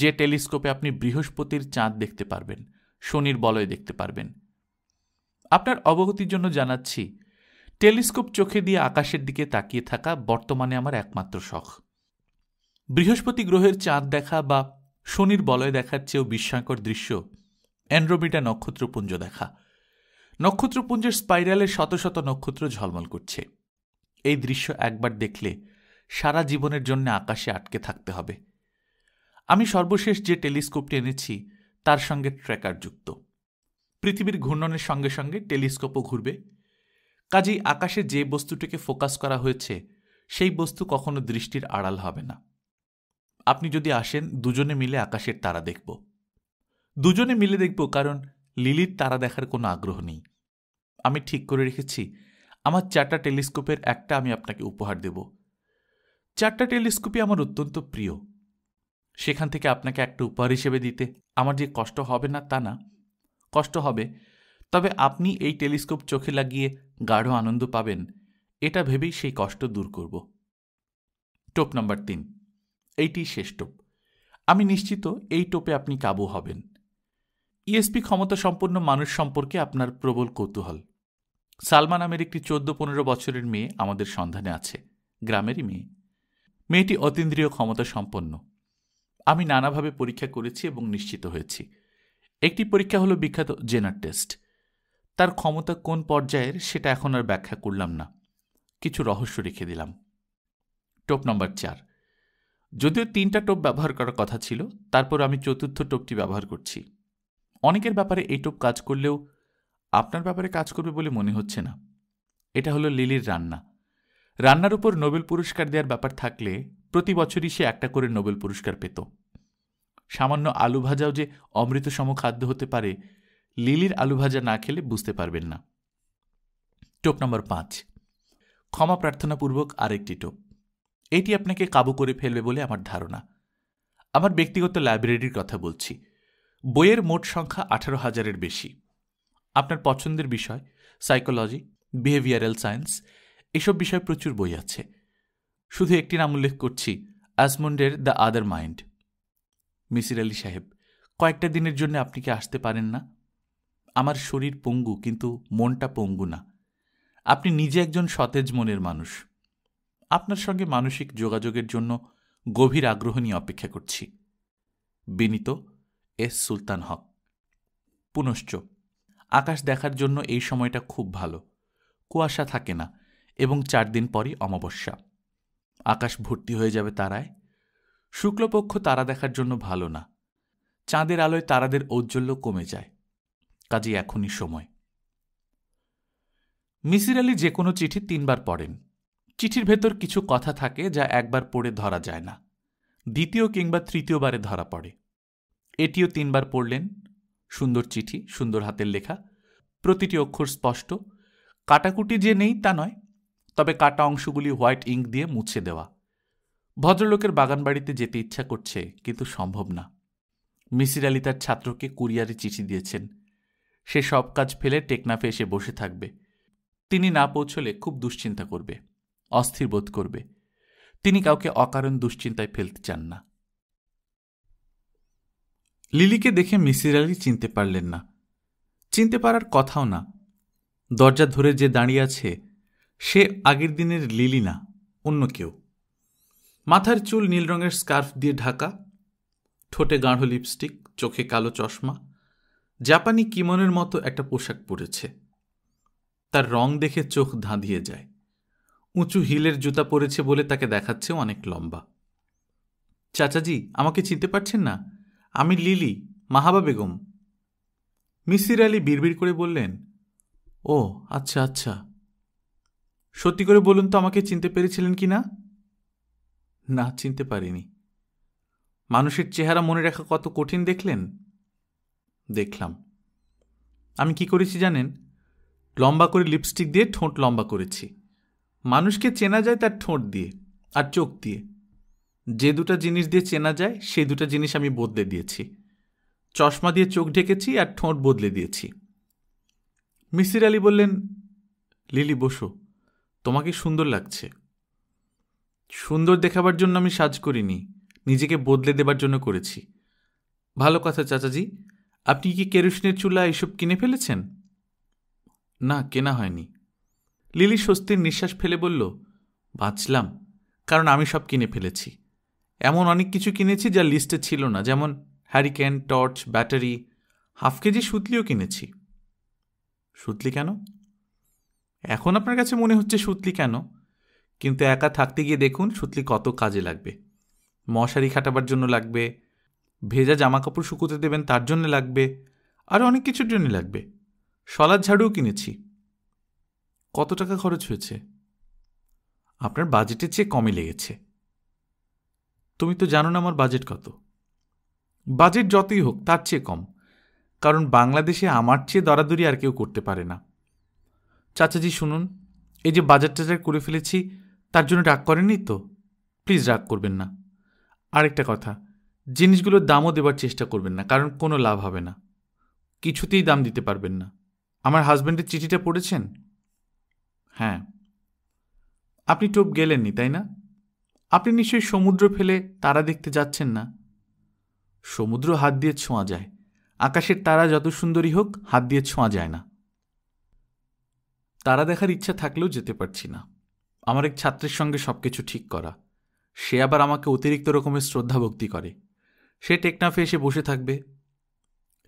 যে টেলিস্কোপে আপনি বৃহস্পতির চাঁদ দেখতে পারবেন শনির বলয় দেখতে পারবেন আপনার অবগতির জন্য জানাচ্ছি টেলিস্কোপ চোখে দিয়ে আকাশের দিকে তাকিয়ে থাকা বর্তমানে আমার একমাত্র শখ বৃহস্পতি গ্রহের চাঁদ দেখা বা শনির বলয় দেখার চেয়েও বিস্ময়কর দৃশ্য অ্যান্ড্রোমিটা নক্ষত্রপুঞ্জ দেখা নক্ষত্রপুঞ্জের স্পাইরালে শত শত নক্ষত্র ঝলমল করছে এই দৃশ্য একবার দেখলে সারা জীবনের জন্য আকাশে আটকে থাকতে হবে আমি সর্বশেষ যে টেলিস্কোপটি এনেছি তার সঙ্গে ট্র্যাকার যুক্ত পৃথিবীর ঘূর্ণনের সঙ্গে সঙ্গে টেলিস্কোপও ঘুরবে কাজেই আকাশে যে বস্তুটিকে ফোকাস করা হয়েছে সেই বস্তু কখনো দৃষ্টির আড়াল হবে না আপনি যদি আসেন দুজনে মিলে আকাশের তারা দেখব দুজনে মিলে দেখব কারণ লিলির তারা দেখার কোনো আগ্রহ নেই আমি ঠিক করে রেখেছি আমার চারটা টেলিস্কোপের একটা আমি আপনাকে উপহার দেব চারটা টেলিস্কোপই আমার অত্যন্ত প্রিয় সেখান থেকে আপনাকে একটা উপহার হিসেবে দিতে আমার যে কষ্ট হবে না তা না কষ্ট হবে তবে আপনি এই টেলিস্কোপ চোখে লাগিয়ে গাঢ় আনন্দ পাবেন এটা ভেবেই সেই কষ্ট দূর করব টোপ নম্বর তিন এইটি শেষ টোপ আমি নিশ্চিত এই টোপে আপনি কাবু হবেন ইএসপি ক্ষমতা সম্পন্ন মানুষ সম্পর্কে আপনার প্রবল কৌতূহল সালমা নামের একটি চোদ্দ পনেরো বছরের মেয়ে আমাদের সন্ধানে আছে গ্রামেরই মেয়ে মেয়েটি অতীন্দ্রিয় ক্ষমতা সম্পন্ন আমি নানাভাবে পরীক্ষা করেছি এবং নিশ্চিত হয়েছি একটি পরীক্ষা হলো বিখ্যাত জেনার টেস্ট তার ক্ষমতা কোন পর্যায়ের সেটা এখন আর ব্যাখ্যা করলাম না কিছু রহস্য রেখে দিলাম টোপ নম্বর চার যদিও তিনটা টোপ ব্যবহার করার কথা ছিল তারপর আমি চতুর্থ টোপটি ব্যবহার করছি অনেকের ব্যাপারে এই টোপ কাজ করলেও আপনার ব্যাপারে কাজ করবে বলে মনে হচ্ছে না এটা হলো লিলির রান্না রান্নার উপর নোবেল পুরস্কার দেওয়ার ব্যাপার থাকলে প্রতি বছরই সে একটা করে নোবেল পুরস্কার পেত সামান্য আলু ভাজাও যে অমৃতসম খাদ্য হতে পারে লিলির আলু ভাজা না খেলে বুঝতে পারবেন না টোপ নম্বর পাঁচ ক্ষমা প্রার্থনাপূর্বক আরেকটি টোপ এটি আপনাকে কাবু করে ফেলবে বলে আমার ধারণা আমার ব্যক্তিগত লাইব্রেরির কথা বলছি বইয়ের মোট সংখ্যা আঠারো হাজারের বেশি আপনার পছন্দের বিষয় সাইকোলজি বিহেভিয়ারাল সায়েন্স এসব বিষয়ে প্রচুর বই আছে শুধু একটি নাম উল্লেখ করছি অ্যাসমন্ডের the other mind Misir Ali সাহেব কয়েকটা দিনের জন্য আপনি কি আসতে পারেন না আমার শরীর পঙ্গু কিন্তু মনটা পঙ্গু না আপনি নিজে একজন সতেজ মনের মানুষ আপনার সঙ্গে মানসিক যোগাযোগের জন্য গভীর আগ্রহ নিয়ে অপেক্ষা করছি বিনীত এস সুলতান হক পুনশ্চ আকাশ দেখার জন্য এই সময়টা খুব ভালো কুয়াশা থাকে না এবং চার দিন পরই অমাবস্যা আকাশ ভর্তি হয়ে যাবে তারায় শুক্লপক্ষ তারা দেখার জন্য ভালো না চাঁদের আলোয় তারাদের ঔজ্জ্বল্য কমে যায় কাজে এখনই সময় মিসির আলী যে কোনো চিঠি তিনবার পড়েন চিঠির ভেতর কিছু কথা থাকে যা একবার পড়ে ধরা যায় না দ্বিতীয় কিংবা তৃতীয়বারে ধরা পড়ে এটিও তিনবার পড়লেন সুন্দর চিঠি সুন্দর হাতের লেখা প্রতিটি অক্ষর স্পষ্ট কাটাকুটি যে নেই তা নয় তবে কাটা অংশগুলি হোয়াইট ইঙ্ক দিয়ে মুছে দেওয়া ভদ্রলোকের বাগানবাড়িতে যেতে ইচ্ছা করছে কিন্তু সম্ভব না মিসির আলী তার ছাত্রকে কুরিয়ারে চিঠি দিয়েছেন সে সব কাজ ফেলে টেকনাফে এসে বসে থাকবে তিনি না পৌঁছলে খুব দুশ্চিন্তা করবে অস্থির বোধ করবে তিনি কাউকে অকারণ দুশ্চিন্তায় ফেলতে চান না লিলিকে দেখে মিসির আলী চিনতে পারলেন না চিনতে পারার কথাও না দরজা ধরে যে দাঁড়িয়ে আছে সে আগের দিনের লিলি না অন্য কেউ মাথার চুল নীল রঙের স্কার্ফ দিয়ে ঢাকা ঠোঁটে গাঢ় লিপস্টিক চোখে কালো চশমা জাপানি কিমনের মতো একটা পোশাক পরেছে তার রং দেখে চোখ ধাঁধিয়ে যায় উঁচু হিলের জুতা পরেছে বলে তাকে দেখাচ্ছে অনেক লম্বা চাচাজি আমাকে চিনতে পারছেন না আমি লিলি মাহাবা বেগম মিসির আলী বিড়বিড় করে বললেন ও আচ্ছা আচ্ছা সত্যি করে বলুন তো আমাকে চিনতে পেরেছিলেন কি না না চিনতে পারিনি মানুষের চেহারা মনে রাখা কত কঠিন দেখলেন দেখলাম আমি কি করেছি জানেন লম্বা করে লিপস্টিক দিয়ে ঠোঁট লম্বা করেছি মানুষকে চেনা যায় তার ঠোঁট দিয়ে আর চোখ দিয়ে যে দুটা জিনিস দিয়ে চেনা যায় সেই দুটা জিনিস আমি বদলে দিয়েছি চশমা দিয়ে চোখ ঢেকেছি আর ঠোঁট বদলে দিয়েছি মিসির আলী বললেন লিলি বসো তোমাকে সুন্দর লাগছে সুন্দর দেখাবার জন্য আমি সাজ করিনি নিজেকে বদলে দেবার জন্য করেছি ভালো কথা চাচাজি আপনি কি কেরোসিনের চুলা এসব কিনে ফেলেছেন না কেনা হয়নি লিলি স্বস্তির নিঃশ্বাস ফেলে বলল বাঁচলাম কারণ আমি সব কিনে ফেলেছি এমন অনেক কিছু কিনেছি যা লিস্টে ছিল না যেমন hurricane torch battery half kg সুতলিও কিনেছি সুতলি কেন এখন আপনার কাছে মনে হচ্ছে সুতলি কেন কিন্তু একা থাকতে গিয়ে দেখুন সুতলি কত কাজে লাগবে মশারি খাটাবার জন্য লাগবে ভেজা জামাকাপড় শুকোতে দেবেন তার জন্য লাগবে আরও অনেক কিছুর জন্য লাগবে সলাদ ঝাড়ুও কিনেছি কত টাকা খরচ হয়েছে আপনার বাজেটের চেয়ে কমে লেগেছে তুমি তো জানো না আমার বাজেট কত বাজেট যতই হোক তার চেয়ে কম কারণ বাংলাদেশে আমার চেয়ে দরাদরি আর কেউ করতে পারে না চাচাজি শুনুন এই যে বাজার টাজার করে ফেলেছি তার জন্য রাগ করেননি তো প্লিজ রাগ করবেন না আরেকটা কথা জিনিসগুলোর দামও দেবার চেষ্টা করবেন না কারণ কোনো লাভ হবে না কিছুতেই দাম দিতে পারবেন না আমার হাজব্যান্ডের চিঠিটা পড়েছেন হ্যাঁ আপনি টোপ গেলেননি তাই না আপনি নিশ্চয়ই সমুদ্র ফেলে তারা দেখতে যাচ্ছেন না সমুদ্র হাত দিয়ে ছোঁয়া যায় আকাশের তারা যত সুন্দরী হোক হাত দিয়ে ছোঁয়া যায় না তারা দেখার ইচ্ছা থাকলেও যেতে পারছি না আমার এক ছাত্রের সঙ্গে সব কিছু ঠিক করা সে আবার আমাকে অতিরিক্ত রকমের শ্রদ্ধা ভক্তি করে সে টেকনাফে এসে বসে থাকবে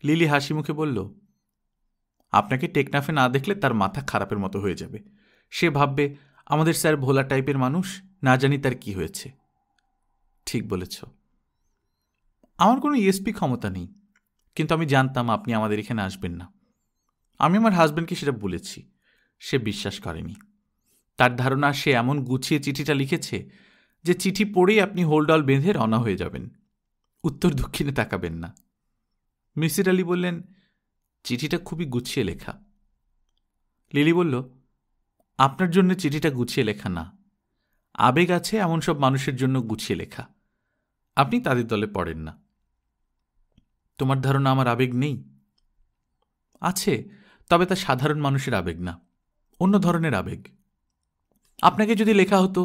লিলি হাসি মুখে বলল আপনাকে টেকনাফে না দেখলে তার মাথা খারাপের মতো হয়ে যাবে সে ভাববে আমাদের স্যার ভোলা টাইপের মানুষ না জানি তার কি হয়েছে ঠিক বলেছ আমার কোনো ইএসপি ক্ষমতা নেই কিন্তু আমি জানতাম আপনি আমাদের এখানে আসবেন না আমি আমার হাজব্যান্ডকে সেটা বলেছি সে বিশ্বাস করেনি তার ধারণা সে এমন গুছিয়ে চিঠিটা লিখেছে যে চিঠি পড়েই আপনি হোল্ডল বেঁধে রওনা হয়ে যাবেন উত্তর দক্ষিণে তাকাবেন না মিসির আলী বললেন চিঠিটা খুবই গুছিয়ে লেখা লিলি বলল আপনার জন্য চিঠিটা গুছিয়ে লেখা না আবেগ আছে এমন সব মানুষের জন্য গুছিয়ে লেখা আপনি তাদের দলে পড়েন না তোমার ধারণা আমার আবেগ নেই আছে তবে তা সাধারণ মানুষের আবেগ না অন্য ধরনের আবেগ আপনাকে যদি লেখা হতো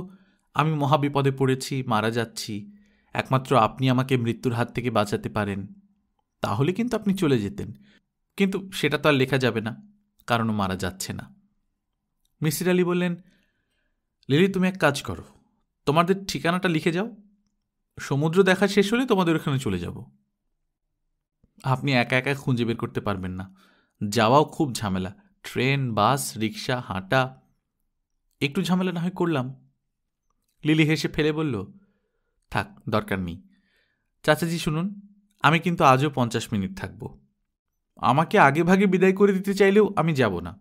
আমি মহাবিপদে পড়েছি মারা যাচ্ছি একমাত্র আপনি আমাকে মৃত্যুর হাত থেকে বাঁচাতে পারেন তাহলে কিন্তু আপনি চলে যেতেন কিন্তু সেটা তো আর লেখা যাবে না কারণ মারা যাচ্ছে না মিসির আলী বললেন লিলি তুমি এক কাজ করো তোমাদের ঠিকানাটা লিখে যাও সমুদ্র দেখা শেষ হলে তোমাদের ওখানে চলে যাব আপনি একা একা খুঁজে বের করতে পারবেন না যাওয়াও খুব ঝামেলা ট্রেন বাস রিক্সা হাঁটা একটু ঝামেলা না হয় করলাম লিলি হেসে ফেলে বলল থাক দরকার নেই চাচাজি শুনুন আমি কিন্তু আজও পঞ্চাশ মিনিট থাকব আমাকে আগে ভাগে বিদায় করে দিতে চাইলেও আমি যাব না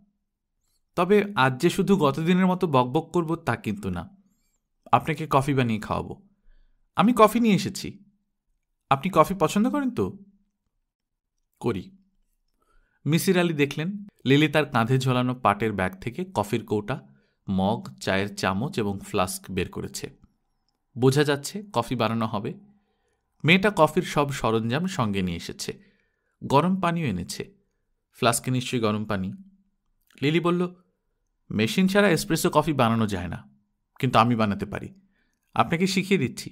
তবে আজ যে শুধু গতদিনের মতো বকবক করব তা কিন্তু না আপনাকে কফি বানিয়ে খাওয়াবো আমি কফি নিয়ে এসেছি আপনি কফি পছন্দ করেন তো করি মিসির আলী দেখলেন লিলি তার কাঁধে ঝোলানো পাটের ব্যাগ থেকে কফির কৌটা মগ চায়ের চামচ এবং ফ্লাস্ক বের করেছে বোঝা যাচ্ছে কফি বানানো হবে মেয়েটা কফির সব সরঞ্জাম সঙ্গে নিয়ে এসেছে গরম পানিও এনেছে ফ্লাস্কে নিশ্চয়ই গরম পানি লিলি বলল মেশিন ছাড়া এসপ্রেসো কফি বানানো যায় না কিন্তু আমি বানাতে পারি আপনাকে শিখিয়ে দিচ্ছি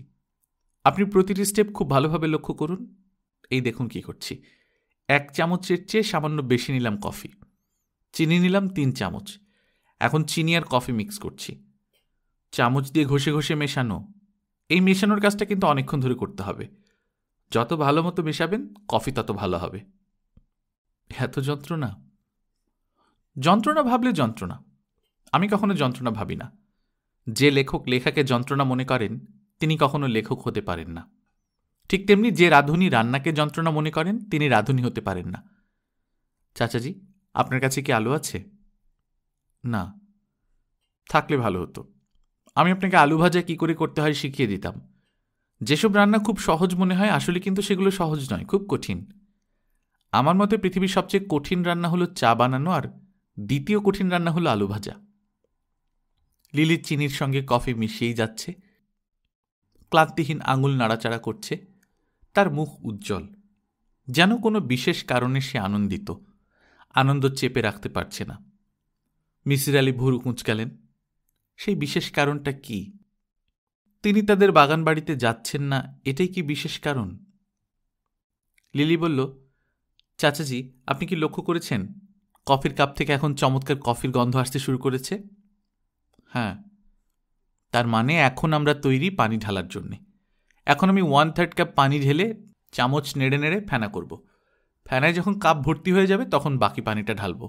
আপনি প্রতিটি স্টেপ খুব ভালোভাবে লক্ষ্য করুন এই দেখুন কি করছি এক চামচের চেয়ে সামান্য বেশি নিলাম কফি চিনি নিলাম তিন চামচ এখন চিনি আর কফি মিক্স করছি চামচ দিয়ে ঘষে ঘষে মেশানো এই মেশানোর কাজটা কিন্তু অনেকক্ষণ ধরে করতে হবে যত ভালো মতো মেশাবেন কফি তত ভালো হবে এত যন্ত্রণা যন্ত্রণা ভাবলে যন্ত্রণা আমি কখনো যন্ত্রণা ভাবি না যে লেখক লেখাকে যন্ত্রণা মনে করেন তিনি কখনো লেখক হতে পারেন না ঠিক তেমনি যে রাঁধুনি রান্নাকে যন্ত্রণা মনে করেন তিনি রাঁধুনি হতে পারেন না চাচাজি আপনার কাছে কি আলু আছে না থাকলে ভালো হতো আমি আপনাকে আলু ভাজা কী করে করতে হয় শিখিয়ে দিতাম যেসব রান্না খুব সহজ মনে হয় আসলে কিন্তু সেগুলো সহজ নয় খুব কঠিন আমার মতে পৃথিবীর সবচেয়ে কঠিন রান্না হলো চা বানানো আর দ্বিতীয় কঠিন রান্না হলো আলু ভাজা লিলির চিনির সঙ্গে কফি মিশিয়েই যাচ্ছে ক্লান্তিহীন আঙুল নাড়াচাড়া করছে তার মুখ উজ্জ্বল যেন কোনো বিশেষ কারণে সে আনন্দিত আনন্দ চেপে রাখতে পারছে না মিসির আলী ভুরু কুঁচকালেন সেই বিশেষ কারণটা কি তিনি তাদের বাগান বাড়িতে যাচ্ছেন না এটাই কি বিশেষ কারণ লিলি বলল চাচাজি আপনি কি লক্ষ্য করেছেন কফির কাপ থেকে এখন চমৎকার কফির গন্ধ আসতে শুরু করেছে হ্যাঁ তার মানে এখন আমরা তৈরি পানি ঢালার জন্যে এখন আমি ওয়ান থার্ড কাপ পানি ঢেলে চামচ নেড়ে নেড়ে ফেনা করব। ফেনায় যখন কাপ ভর্তি হয়ে যাবে তখন বাকি পানিটা ঢালবো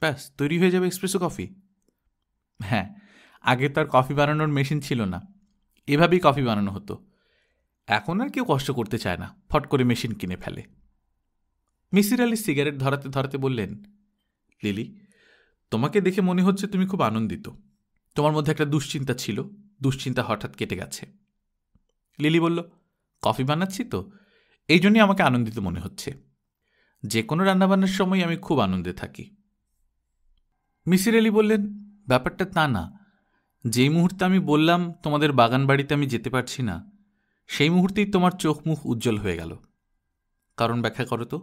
ব্যাস তৈরি হয়ে যাবে এক্সপ্রেসো কফি হ্যাঁ আগে তো আর কফি বানানোর মেশিন ছিল না এভাবেই কফি বানানো হতো এখন আর কেউ কষ্ট করতে চায় না ফট করে মেশিন কিনে ফেলে মিসির আলি সিগারেট ধরাতে ধরাতে বললেন লিলি তোমাকে দেখে মনে হচ্ছে তুমি খুব আনন্দিত তোমার মধ্যে একটা দুশ্চিন্তা ছিল দুশ্চিন্তা হঠাৎ কেটে গেছে লিলি বলল কফি বানাচ্ছি তো এই জন্যই আমাকে আনন্দিত মনে হচ্ছে যে কোনো রান্নাবান্নার সময় আমি খুব আনন্দে থাকি মিসির আলি বললেন ব্যাপারটা তা না যেই মুহূর্তে আমি বললাম তোমাদের বাগান বাড়িতে আমি যেতে পারছি না সেই মুহূর্তেই তোমার চোখ মুখ উজ্জ্বল হয়ে গেল কারণ ব্যাখ্যা করো তো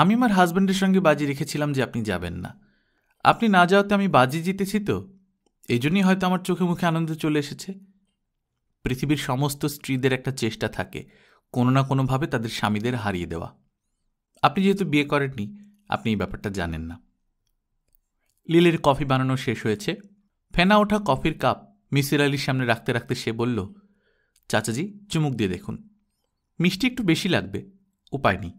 আমি আমার হাজব্যান্ডের সঙ্গে বাজি রেখেছিলাম যে আপনি যাবেন না আপনি না যাওয়াতে আমি বাজি জিতেছি তো এই জন্যই হয়তো আমার চোখে মুখে আনন্দ চলে এসেছে পৃথিবীর সমস্ত স্ত্রীদের একটা চেষ্টা থাকে কোনো না কোনোভাবে তাদের স্বামীদের হারিয়ে দেওয়া আপনি যেহেতু বিয়ে করেননি আপনি এই ব্যাপারটা জানেন না লিলের কফি বানানো শেষ হয়েছে ফেনা ওঠা কফির কাপ মিসির আলির সামনে রাখতে রাখতে সে বলল চাচাজি চুমুক দিয়ে দেখুন মিষ্টি একটু বেশি লাগবে উপায় নেই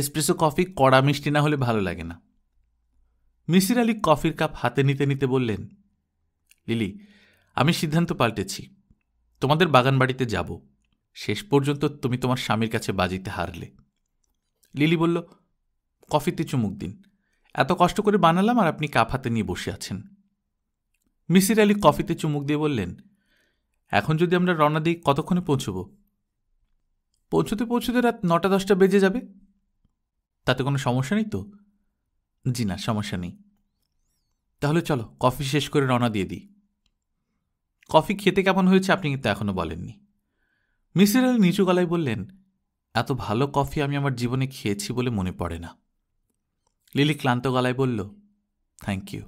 এসপ্রেসো কফি কড়া মিষ্টি না হলে ভালো লাগে না মিসির আলী কফির কাপ হাতে নিতে নিতে বললেন লিলি আমি সিদ্ধান্ত পাল্টেছি তোমাদের বাগান বাড়িতে যাব শেষ পর্যন্ত তুমি তোমার স্বামীর কাছে বাজিতে হারলে লিলি বলল কফিতে চুমুক দিন এত কষ্ট করে বানালাম আর আপনি কাপ হাতে নিয়ে বসে আছেন মিসির আলী কফিতে চুমুক দিয়ে বললেন এখন যদি আমরা রওনা দিই কতক্ষণে পৌঁছব পৌঁছতে পৌঁছতে রাত নটা দশটা বেজে যাবে তাতে কোনো সমস্যা নেই তো জি না সমস্যা নেই তাহলে চলো কফি শেষ করে রওনা দিয়ে দিই কফি খেতে কেমন হয়েছে আপনি কিন্তু এখনও বলেননি মিসির আলী নিচু গলায় বললেন এত ভালো কফি আমি আমার জীবনে খেয়েছি বলে মনে পড়ে না লিলি ক্লান্ত গলায় বলল থ্যাংক ইউ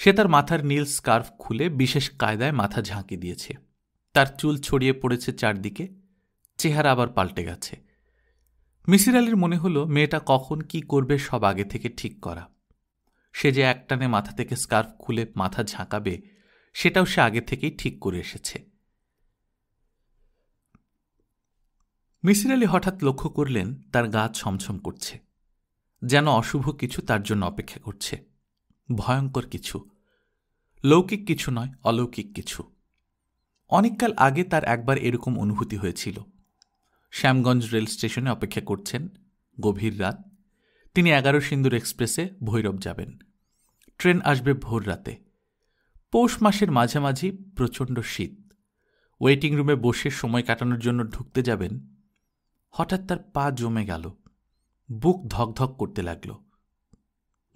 সে তার মাথার নীল স্কার্ফ খুলে বিশেষ কায়দায় মাথা ঝাঁকি দিয়েছে তার চুল ছড়িয়ে পড়েছে চারদিকে চেহারা আবার পাল্টে গেছে মিসির আলির মনে হলো মেয়েটা কখন কি করবে সব আগে থেকে ঠিক করা সে যে একটানে মাথা থেকে স্কার্ফ খুলে মাথা ঝাঁকাবে সেটাও সে আগে থেকেই ঠিক করে এসেছে মিসির আলী হঠাৎ লক্ষ্য করলেন তার গা ছমছম করছে যেন অশুভ কিছু তার জন্য অপেক্ষা করছে ভয়ঙ্কর কিছু লৌকিক কিছু নয় অলৌকিক কিছু অনেককাল আগে তার একবার এরকম অনুভূতি হয়েছিল শ্যামগঞ্জ রেল স্টেশনে অপেক্ষা করছেন গভীর রাত তিনি এগারো সিন্দুর এক্সপ্রেসে ভৈরব যাবেন ট্রেন আসবে ভোর রাতে পৌষ মাসের মাঝামাঝি প্রচণ্ড শীত ওয়েটিং রুমে বসে সময় কাটানোর জন্য ঢুকতে যাবেন হঠাৎ তার পা জমে গেল বুক ধকধক করতে লাগল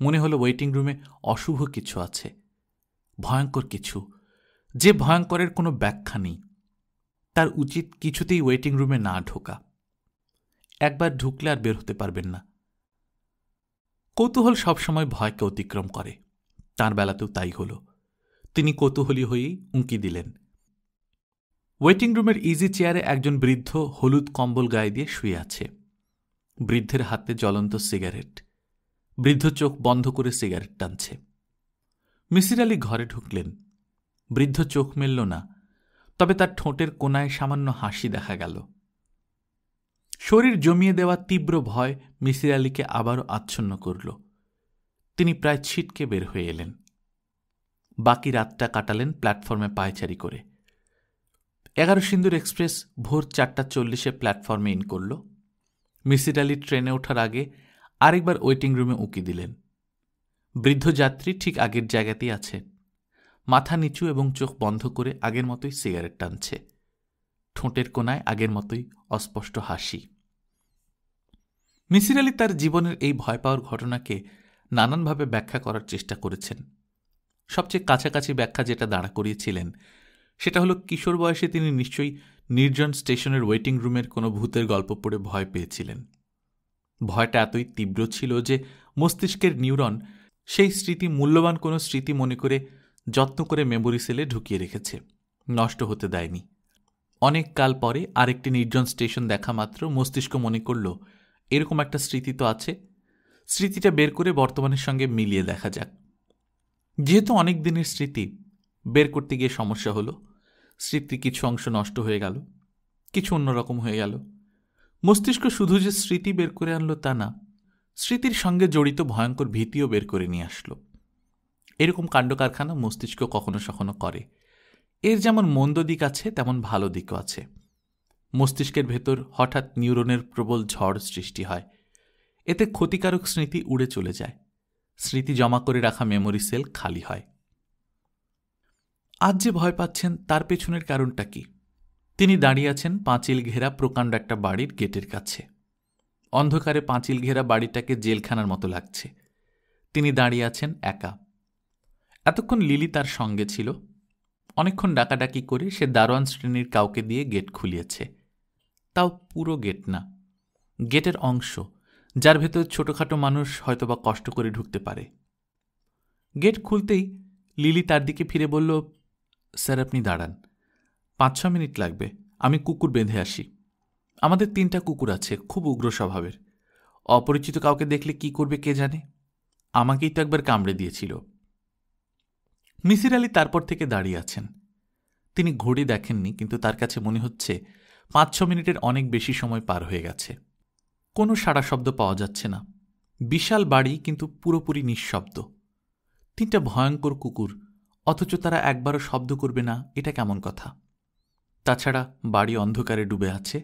মনে হলো ওয়েটিং রুমে অশুভ কিছু আছে ভয়ঙ্কর কিছু যে ভয়ঙ্করের কোনো ব্যাখ্যা নেই তার উচিত কিছুতেই ওয়েটিং রুমে না ঢোকা একবার ঢুকলে আর বের হতে পারবেন না কৌতূহল সবসময় ভয়কে অতিক্রম করে তার বেলাতেও তাই হল তিনি কৌতূহলী হয়েই উঁকি দিলেন ওয়েটিং রুমের ইজি চেয়ারে একজন বৃদ্ধ হলুদ কম্বল গায়ে দিয়ে শুয়ে আছে বৃদ্ধের হাতে জ্বলন্ত সিগারেট বৃদ্ধ চোখ বন্ধ করে সিগারেট টানছে মিসির আলী ঘরে ঢুকলেন বৃদ্ধ চোখ মেলল না তবে তার ঠোঁটের কোনায় সামান্য হাসি দেখা গেল শরীর জমিয়ে দেওয়া তীব্র ভয় মিসির আলীকে আবারও আচ্ছন্ন করল তিনি প্রায় ছিটকে বের হয়ে এলেন বাকি রাতটা কাটালেন প্ল্যাটফর্মে পায়চারি করে এগারো সিন্দুর এক্সপ্রেস ভোর চারটা চল্লিশে প্ল্যাটফর্মে ইন করল মিসির আলী ট্রেনে ওঠার আগে আরেকবার ওয়েটিং রুমে উঁকি দিলেন বৃদ্ধ যাত্রী ঠিক আগের জায়গাতেই আছে মাথা নিচু এবং চোখ বন্ধ করে আগের মতোই সিগারেট টানছে ঠোঁটের কোনায় আগের মতোই অস্পষ্ট হাসি মিসির আলী তার জীবনের এই ভয় পাওয়ার ঘটনাকে নানানভাবে ব্যাখ্যা করার চেষ্টা করেছেন সবচেয়ে কাছাকাছি ব্যাখ্যা যেটা দাঁড়া করিয়েছিলেন সেটা হলো কিশোর বয়সে তিনি নিশ্চয়ই নির্জন স্টেশনের ওয়েটিং রুমের কোনো ভূতের গল্প পড়ে ভয় পেয়েছিলেন ভয়টা এতই তীব্র ছিল যে মস্তিষ্কের নিউরন সেই স্মৃতি মূল্যবান কোনো স্মৃতি মনে করে যত্ন করে মেমোরি সেলে ঢুকিয়ে রেখেছে নষ্ট হতে দেয়নি অনেক কাল পরে আরেকটি নির্জন স্টেশন দেখা মাত্র মস্তিষ্ক মনে করল এরকম একটা স্মৃতি তো আছে স্মৃতিটা বের করে বর্তমানের সঙ্গে মিলিয়ে দেখা যাক যেহেতু অনেক দিনের স্মৃতি বের করতে গিয়ে সমস্যা হলো স্মৃতির কিছু অংশ নষ্ট হয়ে গেল কিছু অন্যরকম হয়ে গেল মস্তিষ্ক শুধু যে স্মৃতি বের করে আনলো তা না স্মৃতির সঙ্গে জড়িত ভয়ঙ্কর ভীতিও বের করে নিয়ে আসলো এরকম কাণ্ড কারখানা মস্তিষ্ক কখনো সখনো করে এর যেমন মন্দ দিক আছে তেমন ভালো দিকও আছে মস্তিষ্কের ভেতর হঠাৎ নিউরনের প্রবল ঝড় সৃষ্টি হয় এতে ক্ষতিকারক স্মৃতি উড়ে চলে যায় স্মৃতি জমা করে রাখা মেমোরি সেল খালি হয় আজ যে ভয় পাচ্ছেন তার পেছনের কারণটা কি তিনি দাঁড়িয়ে আছেন পাঁচিল ঘেরা প্রকাণ্ড একটা বাড়ির গেটের কাছে অন্ধকারে পাঁচিল ঘেরা বাড়িটাকে জেলখানার মতো লাগছে তিনি দাঁড়িয়ে আছেন একা এতক্ষণ লিলি তার সঙ্গে ছিল অনেকক্ষণ ডাকাডাকি করে সে দারোয়ান শ্রেণীর কাউকে দিয়ে গেট খুলিয়েছে তাও পুরো গেট না গেটের অংশ যার ভেতর ছোটোখাটো মানুষ হয়তোবা কষ্ট করে ঢুকতে পারে গেট খুলতেই লিলি তার দিকে ফিরে বলল স্যার আপনি দাঁড়ান পাঁচ ছ মিনিট লাগবে আমি কুকুর বেঁধে আসি আমাদের তিনটা কুকুর আছে খুব উগ্র স্বভাবের অপরিচিত কাউকে দেখলে কি করবে কে জানে আমাকেই তো একবার কামড়ে দিয়েছিল মিসির আলি তারপর থেকে দাঁড়িয়ে আছেন তিনি ঘড়ি দেখেননি কিন্তু তার কাছে মনে হচ্ছে পাঁচ ছ মিনিটের অনেক বেশি সময় পার হয়ে গেছে কোনো সারা শব্দ পাওয়া যাচ্ছে না বিশাল বাড়ি কিন্তু পুরোপুরি নিঃশব্দ তিনটা ভয়ঙ্কর কুকুর অথচ তারা একবারও শব্দ করবে না এটা কেমন কথা তাছাড়া বাড়ি অন্ধকারে ডুবে আছে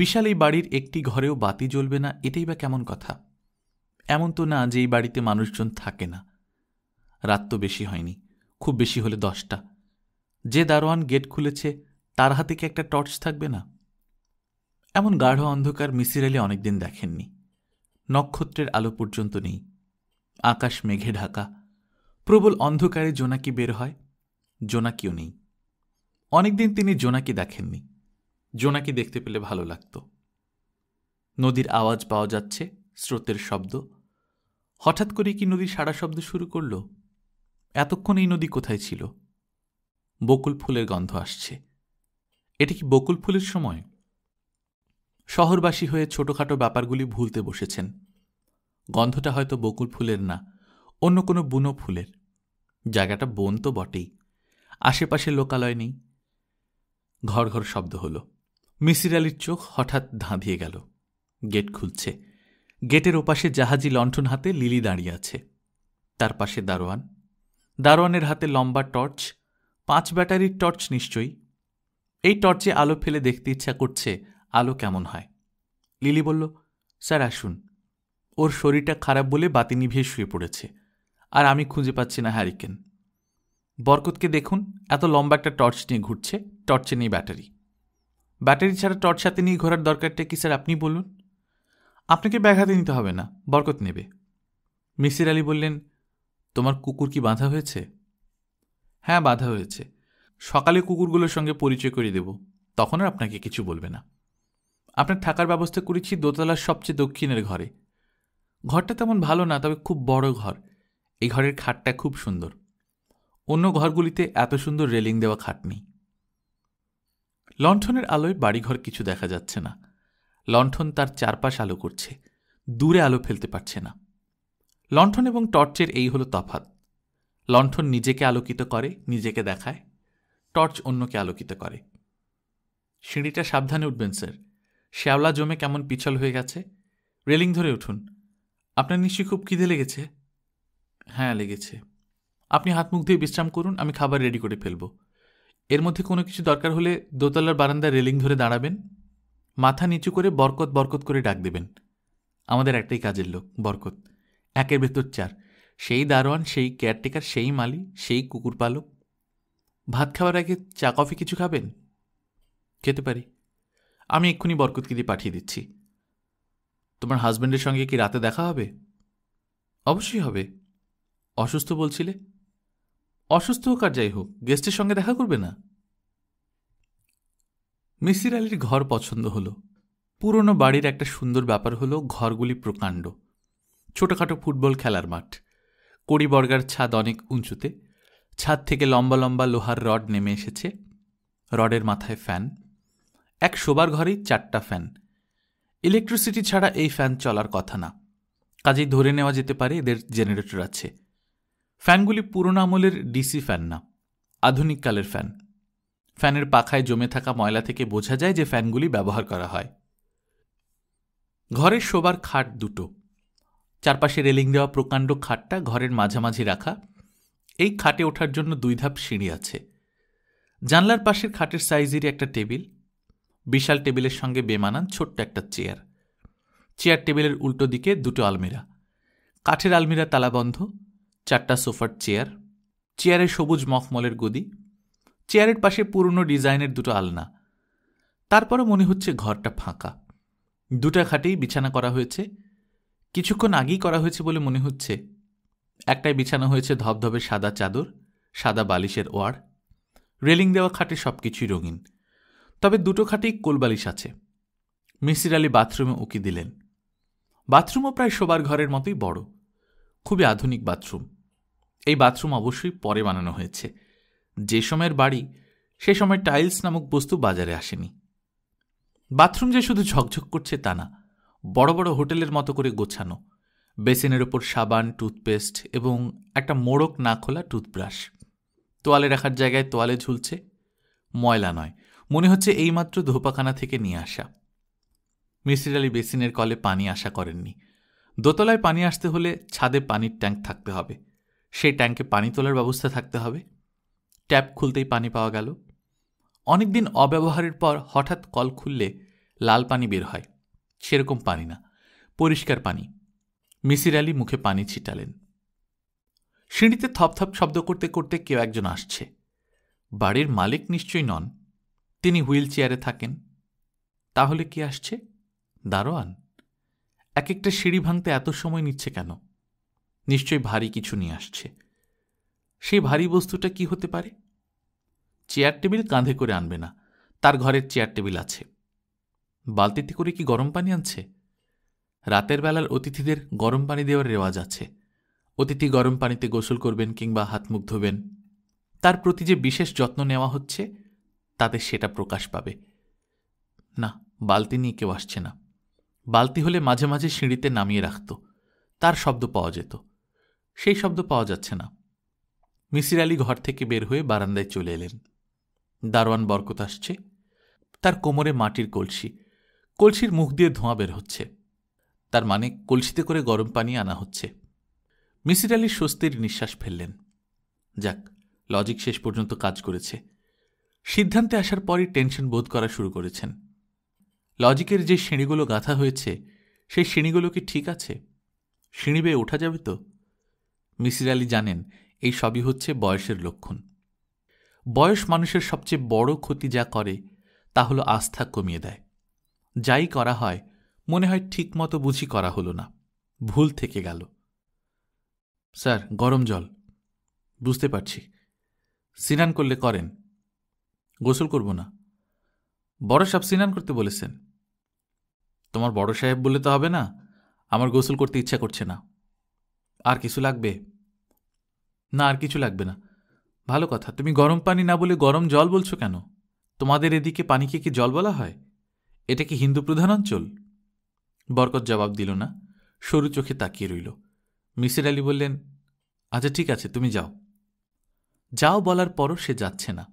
বিশাল এই বাড়ির একটি ঘরেও বাতি জ্বলবে না এটাই বা কেমন কথা এমন তো না যে এই বাড়িতে মানুষজন থাকে না রাত তো বেশি হয়নি খুব বেশি হলে দশটা যে দারোয়ান গেট খুলেছে তার হাতে কি একটা টর্চ থাকবে না এমন গাঢ় অন্ধকার মিসির আলি অনেকদিন দেখেননি নক্ষত্রের আলো পর্যন্ত নেই আকাশ মেঘে ঢাকা প্রবল অন্ধকারে জোনাকি বের হয় জোনাকিও নেই অনেকদিন তিনি জোনাকি দেখেননি জোনাকি দেখতে পেলে ভালো লাগত নদীর আওয়াজ পাওয়া যাচ্ছে স্রোতের শব্দ হঠাৎ করে কি নদী সারা শব্দ শুরু করলো এতক্ষণ এই নদী কোথায় ছিল বকুল ফুলের গন্ধ আসছে এটা কি বকুল ফুলের সময় শহরবাসী হয়ে ছোটখাটো ব্যাপারগুলি ভুলতে বসেছেন গন্ধটা হয়তো বকুল ফুলের না অন্য কোনো বুনো ফুলের জায়গাটা বন তো বটেই আশেপাশে লোকালয় নেই ঘর ঘর শব্দ হলো মিসির আলির চোখ হঠাৎ ধাঁধিয়ে গেল গেট খুলছে গেটের ওপাশে জাহাজি লণ্ঠন হাতে লিলি দাঁড়িয়ে আছে তার পাশে দারোয়ান দারোয়ানের হাতে লম্বা টর্চ পাঁচ ব্যাটারির টর্চ নিশ্চয়ই এই টর্চে আলো ফেলে দেখতে ইচ্ছা করছে আলো কেমন হয় লিলি বলল স্যার আসুন ওর শরীরটা খারাপ বলে বাতি নিভিয়ে শুয়ে পড়েছে আর আমি খুঁজে পাচ্ছি না হ্যারিকেন বরকতকে দেখুন এত লম্বা একটা টর্চ নিয়ে ঘুরছে টর্চে নেই ব্যাটারি ব্যাটারি ছাড়া টর্চ হাতে নিয়ে ঘোরার দরকারটা কি স্যার আপনি বলুন আপনাকে ব্যাঘাতে নিতে হবে না বরকত নেবে মিসির আলী বললেন তোমার কুকুর কি বাঁধা হয়েছে হ্যাঁ বাঁধা হয়েছে সকালে কুকুরগুলোর সঙ্গে পরিচয় করে দেব তখন আর আপনাকে কিছু বলবে না আপনার থাকার ব্যবস্থা করেছি দোতলার সবচেয়ে দক্ষিণের ঘরে ঘরটা তেমন ভালো না তবে খুব বড় ঘর এই ঘরের খাটটা খুব সুন্দর অন্য ঘরগুলিতে এত সুন্দর রেলিং দেওয়া খাট নেই লণ্ঠনের আলোয় বাড়িঘর কিছু দেখা যাচ্ছে না লণ্ঠন তার চারপাশ আলো করছে দূরে আলো ফেলতে পারছে না লণ্ঠন এবং টর্চের এই হলো তফাত লণ্ঠন নিজেকে আলোকিত করে নিজেকে দেখায় টর্চ অন্যকে আলোকিত করে সিঁড়িটা সাবধানে উঠবেন স্যার শ্যাওলা জমে কেমন পিছল হয়ে গেছে রেলিং ধরে উঠুন আপনার নিশ্চয়ই খুব খিদে লেগেছে হ্যাঁ লেগেছে আপনি হাত মুখ দিয়ে বিশ্রাম করুন আমি খাবার রেডি করে ফেলব এর মধ্যে কোনো কিছু দরকার হলে দোতলার বারান্দায় রেলিং ধরে দাঁড়াবেন মাথা নিচু করে বরকত বরকত করে ডাক দেবেন আমাদের একটাই কাজের লোক বরকত একের ভেতর চার সেই দারোয়ান সেই কেয়ারটেকার সেই মালি সেই কুকুর পালক ভাত খাওয়ার আগে চা কফি কিছু খাবেন খেতে পারি আমি এক্ষুনি বরকতকে দিয়ে পাঠিয়ে দিচ্ছি তোমার হাজব্যান্ডের সঙ্গে কি রাতে দেখা হবে অবশ্যই হবে অসুস্থ বলছিলে অসুস্থ হোক আর যাই হোক গেস্টের সঙ্গে দেখা করবে না মিসির আলীর ঘর পছন্দ হলো পুরনো বাড়ির একটা সুন্দর ব্যাপার হলো ঘরগুলি প্রকাণ্ড ছোটোখাটো ফুটবল খেলার মাঠ কড়িবর্গার ছাদ অনেক উঁচুতে ছাদ থেকে লম্বা লম্বা লোহার রড নেমে এসেছে রডের মাথায় ফ্যান এক শোবার ঘরেই চারটা ফ্যান ইলেকট্রিসিটি ছাড়া এই ফ্যান চলার কথা না কাজেই ধরে নেওয়া যেতে পারে এদের জেনারেটর আছে ফ্যানগুলি পুরোনো আমলের ডিসি ফ্যান না আধুনিককালের ফ্যান ফ্যানের পাখায় জমে থাকা ময়লা থেকে বোঝা যায় যে ফ্যানগুলি ব্যবহার করা হয় ঘরের শোবার খাট দুটো চারপাশে রেলিং দেওয়া প্রকাণ্ড খাটটা ঘরের মাঝামাঝি রাখা এই খাটে ওঠার জন্য দুই ধাপ সিঁড়ি আছে জানলার পাশের খাটের সাইজেরই একটা টেবিল বিশাল টেবিলের সঙ্গে বেমানান ছোট্ট একটা চেয়ার চেয়ার টেবিলের উল্টো দিকে দুটো আলমিরা কাঠের আলমিরা তালাবন্ধ চারটা সোফার চেয়ার চেয়ারে সবুজ মখমলের গদি চেয়ারের পাশে পুরনো ডিজাইনের দুটো আলনা তারপরও মনে হচ্ছে ঘরটা ফাঁকা দুটা খাটেই বিছানা করা হয়েছে কিছুক্ষণ আগেই করা হয়েছে বলে মনে হচ্ছে একটাই বিছানো হয়েছে ধবধবে সাদা চাদর সাদা বালিশের ওয়ার রেলিং দেওয়া খাটে সব কিছুই রঙিন তবে দুটো খাটেই কোলবালিশ আছে মিসির আলী বাথরুমে উঁকি দিলেন বাথরুমও প্রায় শোবার ঘরের মতোই বড় খুবই আধুনিক বাথরুম এই বাথরুম অবশ্যই পরে বানানো হয়েছে যে সময়ের বাড়ি সে সময় টাইলস নামক বস্তু বাজারে আসেনি বাথরুম যে শুধু ঝকঝক করছে তা না বড় বড় হোটেলের মতো করে গোছানো বেসিনের ওপর সাবান টুথপেস্ট এবং একটা মোড়ক না খোলা টুথব্রাশ তোয়ালে রাখার জায়গায় তোয়ালে ঝুলছে ময়লা নয় মনে হচ্ছে এইমাত্র ধোপাখানা থেকে নিয়ে আসা মিসির আলী বেসিনের কলে পানি আশা করেননি দোতলায় পানি আসতে হলে ছাদে পানির ট্যাঙ্ক থাকতে হবে সেই ট্যাঙ্কে পানি তোলার ব্যবস্থা থাকতে হবে ট্যাপ খুলতেই পানি পাওয়া গেল অনেকদিন অব্যবহারের পর হঠাৎ কল খুললে লাল পানি বের হয় সেরকম পানি না পরিষ্কার পানি মিসির আলী মুখে পানি ছিটালেন সিঁড়িতে থপথপ শব্দ করতে করতে কেউ একজন আসছে বাড়ির মালিক নিশ্চয়ই নন তিনি হুইল চেয়ারে থাকেন তাহলে কি আসছে দারোয়ান এক একটা সিঁড়ি ভাঙতে এত সময় নিচ্ছে কেন নিশ্চয় ভারী কিছু নিয়ে আসছে সেই ভারী বস্তুটা কি হতে পারে চেয়ার টেবিল কাঁধে করে আনবে না তার ঘরের চেয়ার টেবিল আছে বালতিতে করে কি গরম পানি আনছে রাতের বেলার অতিথিদের গরম পানি দেওয়ার রেওয়াজ আছে অতিথি গরম পানিতে গোসল করবেন কিংবা হাত মুখ ধোবেন তার প্রতি যে বিশেষ যত্ন নেওয়া হচ্ছে তাতে সেটা প্রকাশ পাবে না বালতি নিয়ে কেউ আসছে না বালতি হলে মাঝে মাঝে সিঁড়িতে নামিয়ে রাখত তার শব্দ পাওয়া যেত সেই শব্দ পাওয়া যাচ্ছে না মিসির আলী ঘর থেকে বের হয়ে বারান্দায় চলে এলেন দারোয়ান বরকত আসছে তার কোমরে মাটির কলসি কলসির মুখ দিয়ে ধোঁয়া বের হচ্ছে তার মানে কলসিতে করে গরম পানি আনা হচ্ছে মিসির আলী স্বস্তির নিঃশ্বাস ফেললেন যাক লজিক শেষ পর্যন্ত কাজ করেছে সিদ্ধান্তে আসার পরই টেনশন বোধ করা শুরু করেছেন লজিকের যে সিঁড়িগুলো গাথা হয়েছে সেই সিঁড়িগুলো কি ঠিক আছে সিঁড়ি বেয়ে ওঠা যাবে তো মিসির আলী জানেন এই সবই হচ্ছে বয়সের লক্ষণ বয়স মানুষের সবচেয়ে বড় ক্ষতি যা করে তা হলো আস্থা কমিয়ে দেয় যাই করা হয় মনে হয় ঠিকমতো বুঝি করা হলো না ভুল থেকে গেল স্যার গরম জল বুঝতে পারছি স্নান করলে করেন গোসল করব না বড় সাহেব স্নান করতে বলেছেন তোমার বড় সাহেব বলে তো হবে না আমার গোসল করতে ইচ্ছা করছে না আর কিছু লাগবে না আর কিছু লাগবে না ভালো কথা তুমি গরম পানি না বলে গরম জল বলছো কেন তোমাদের এদিকে পানিকে কি জল বলা হয় এটা কি হিন্দু প্রধান অঞ্চল বরকত জবাব দিল না সরু চোখে তাকিয়ে রইল মিসির আলী বললেন আচ্ছা ঠিক আছে তুমি যাও যাও বলার পরও সে যাচ্ছে না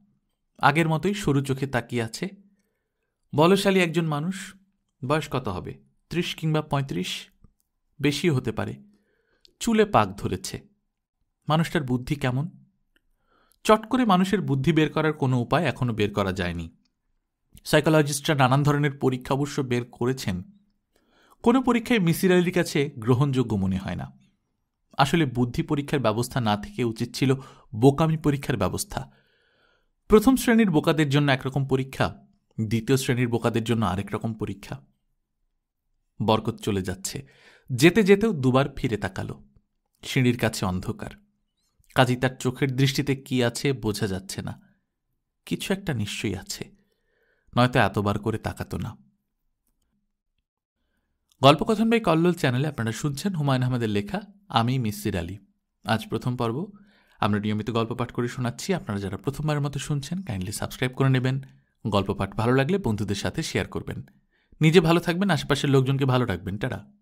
আগের মতোই সরু চোখে তাকিয়ে আছে বলশালী একজন মানুষ বয়স কত হবে ত্রিশ কিংবা পঁয়ত্রিশ বেশি হতে পারে চুলে পাক ধরেছে মানুষটার বুদ্ধি কেমন চট করে মানুষের বুদ্ধি বের করার কোনো উপায় এখনও বের করা যায়নি সাইকোলজিস্টরা নানান ধরনের পরীক্ষা অবশ্য বের করেছেন কোনো পরীক্ষায় মিসির আলির কাছে গ্রহণযোগ্য মনে হয় না আসলে বুদ্ধি পরীক্ষার ব্যবস্থা না থেকে উচিত ছিল বোকামি পরীক্ষার ব্যবস্থা প্রথম শ্রেণীর বোকাদের জন্য একরকম পরীক্ষা দ্বিতীয় শ্রেণীর বোকাদের জন্য আরেক রকম পরীক্ষা বরকত চলে যাচ্ছে যেতে যেতেও দুবার ফিরে তাকালো সিঁড়ির কাছে অন্ধকার কাজী তার চোখের দৃষ্টিতে কি আছে বোঝা যাচ্ছে না কিছু একটা নিশ্চয়ই আছে নয়তো এতবার করে তাকাতো না গল্পকথন বাই কল্লোল চ্যানেলে আপনারা শুনছেন হুমায়ুন আহমেদের লেখা আমি মিসির আলী আজ প্রথম পর্ব আমরা নিয়মিত গল্প পাঠ করে শোনাচ্ছি আপনারা যারা প্রথমবারের মতো শুনছেন কাইন্ডলি সাবস্ক্রাইব করে নেবেন গল্প পাঠ ভালো লাগলে বন্ধুদের সাথে শেয়ার করবেন নিজে ভালো থাকবেন আশেপাশের লোকজনকে ভালো রাখবেন তারা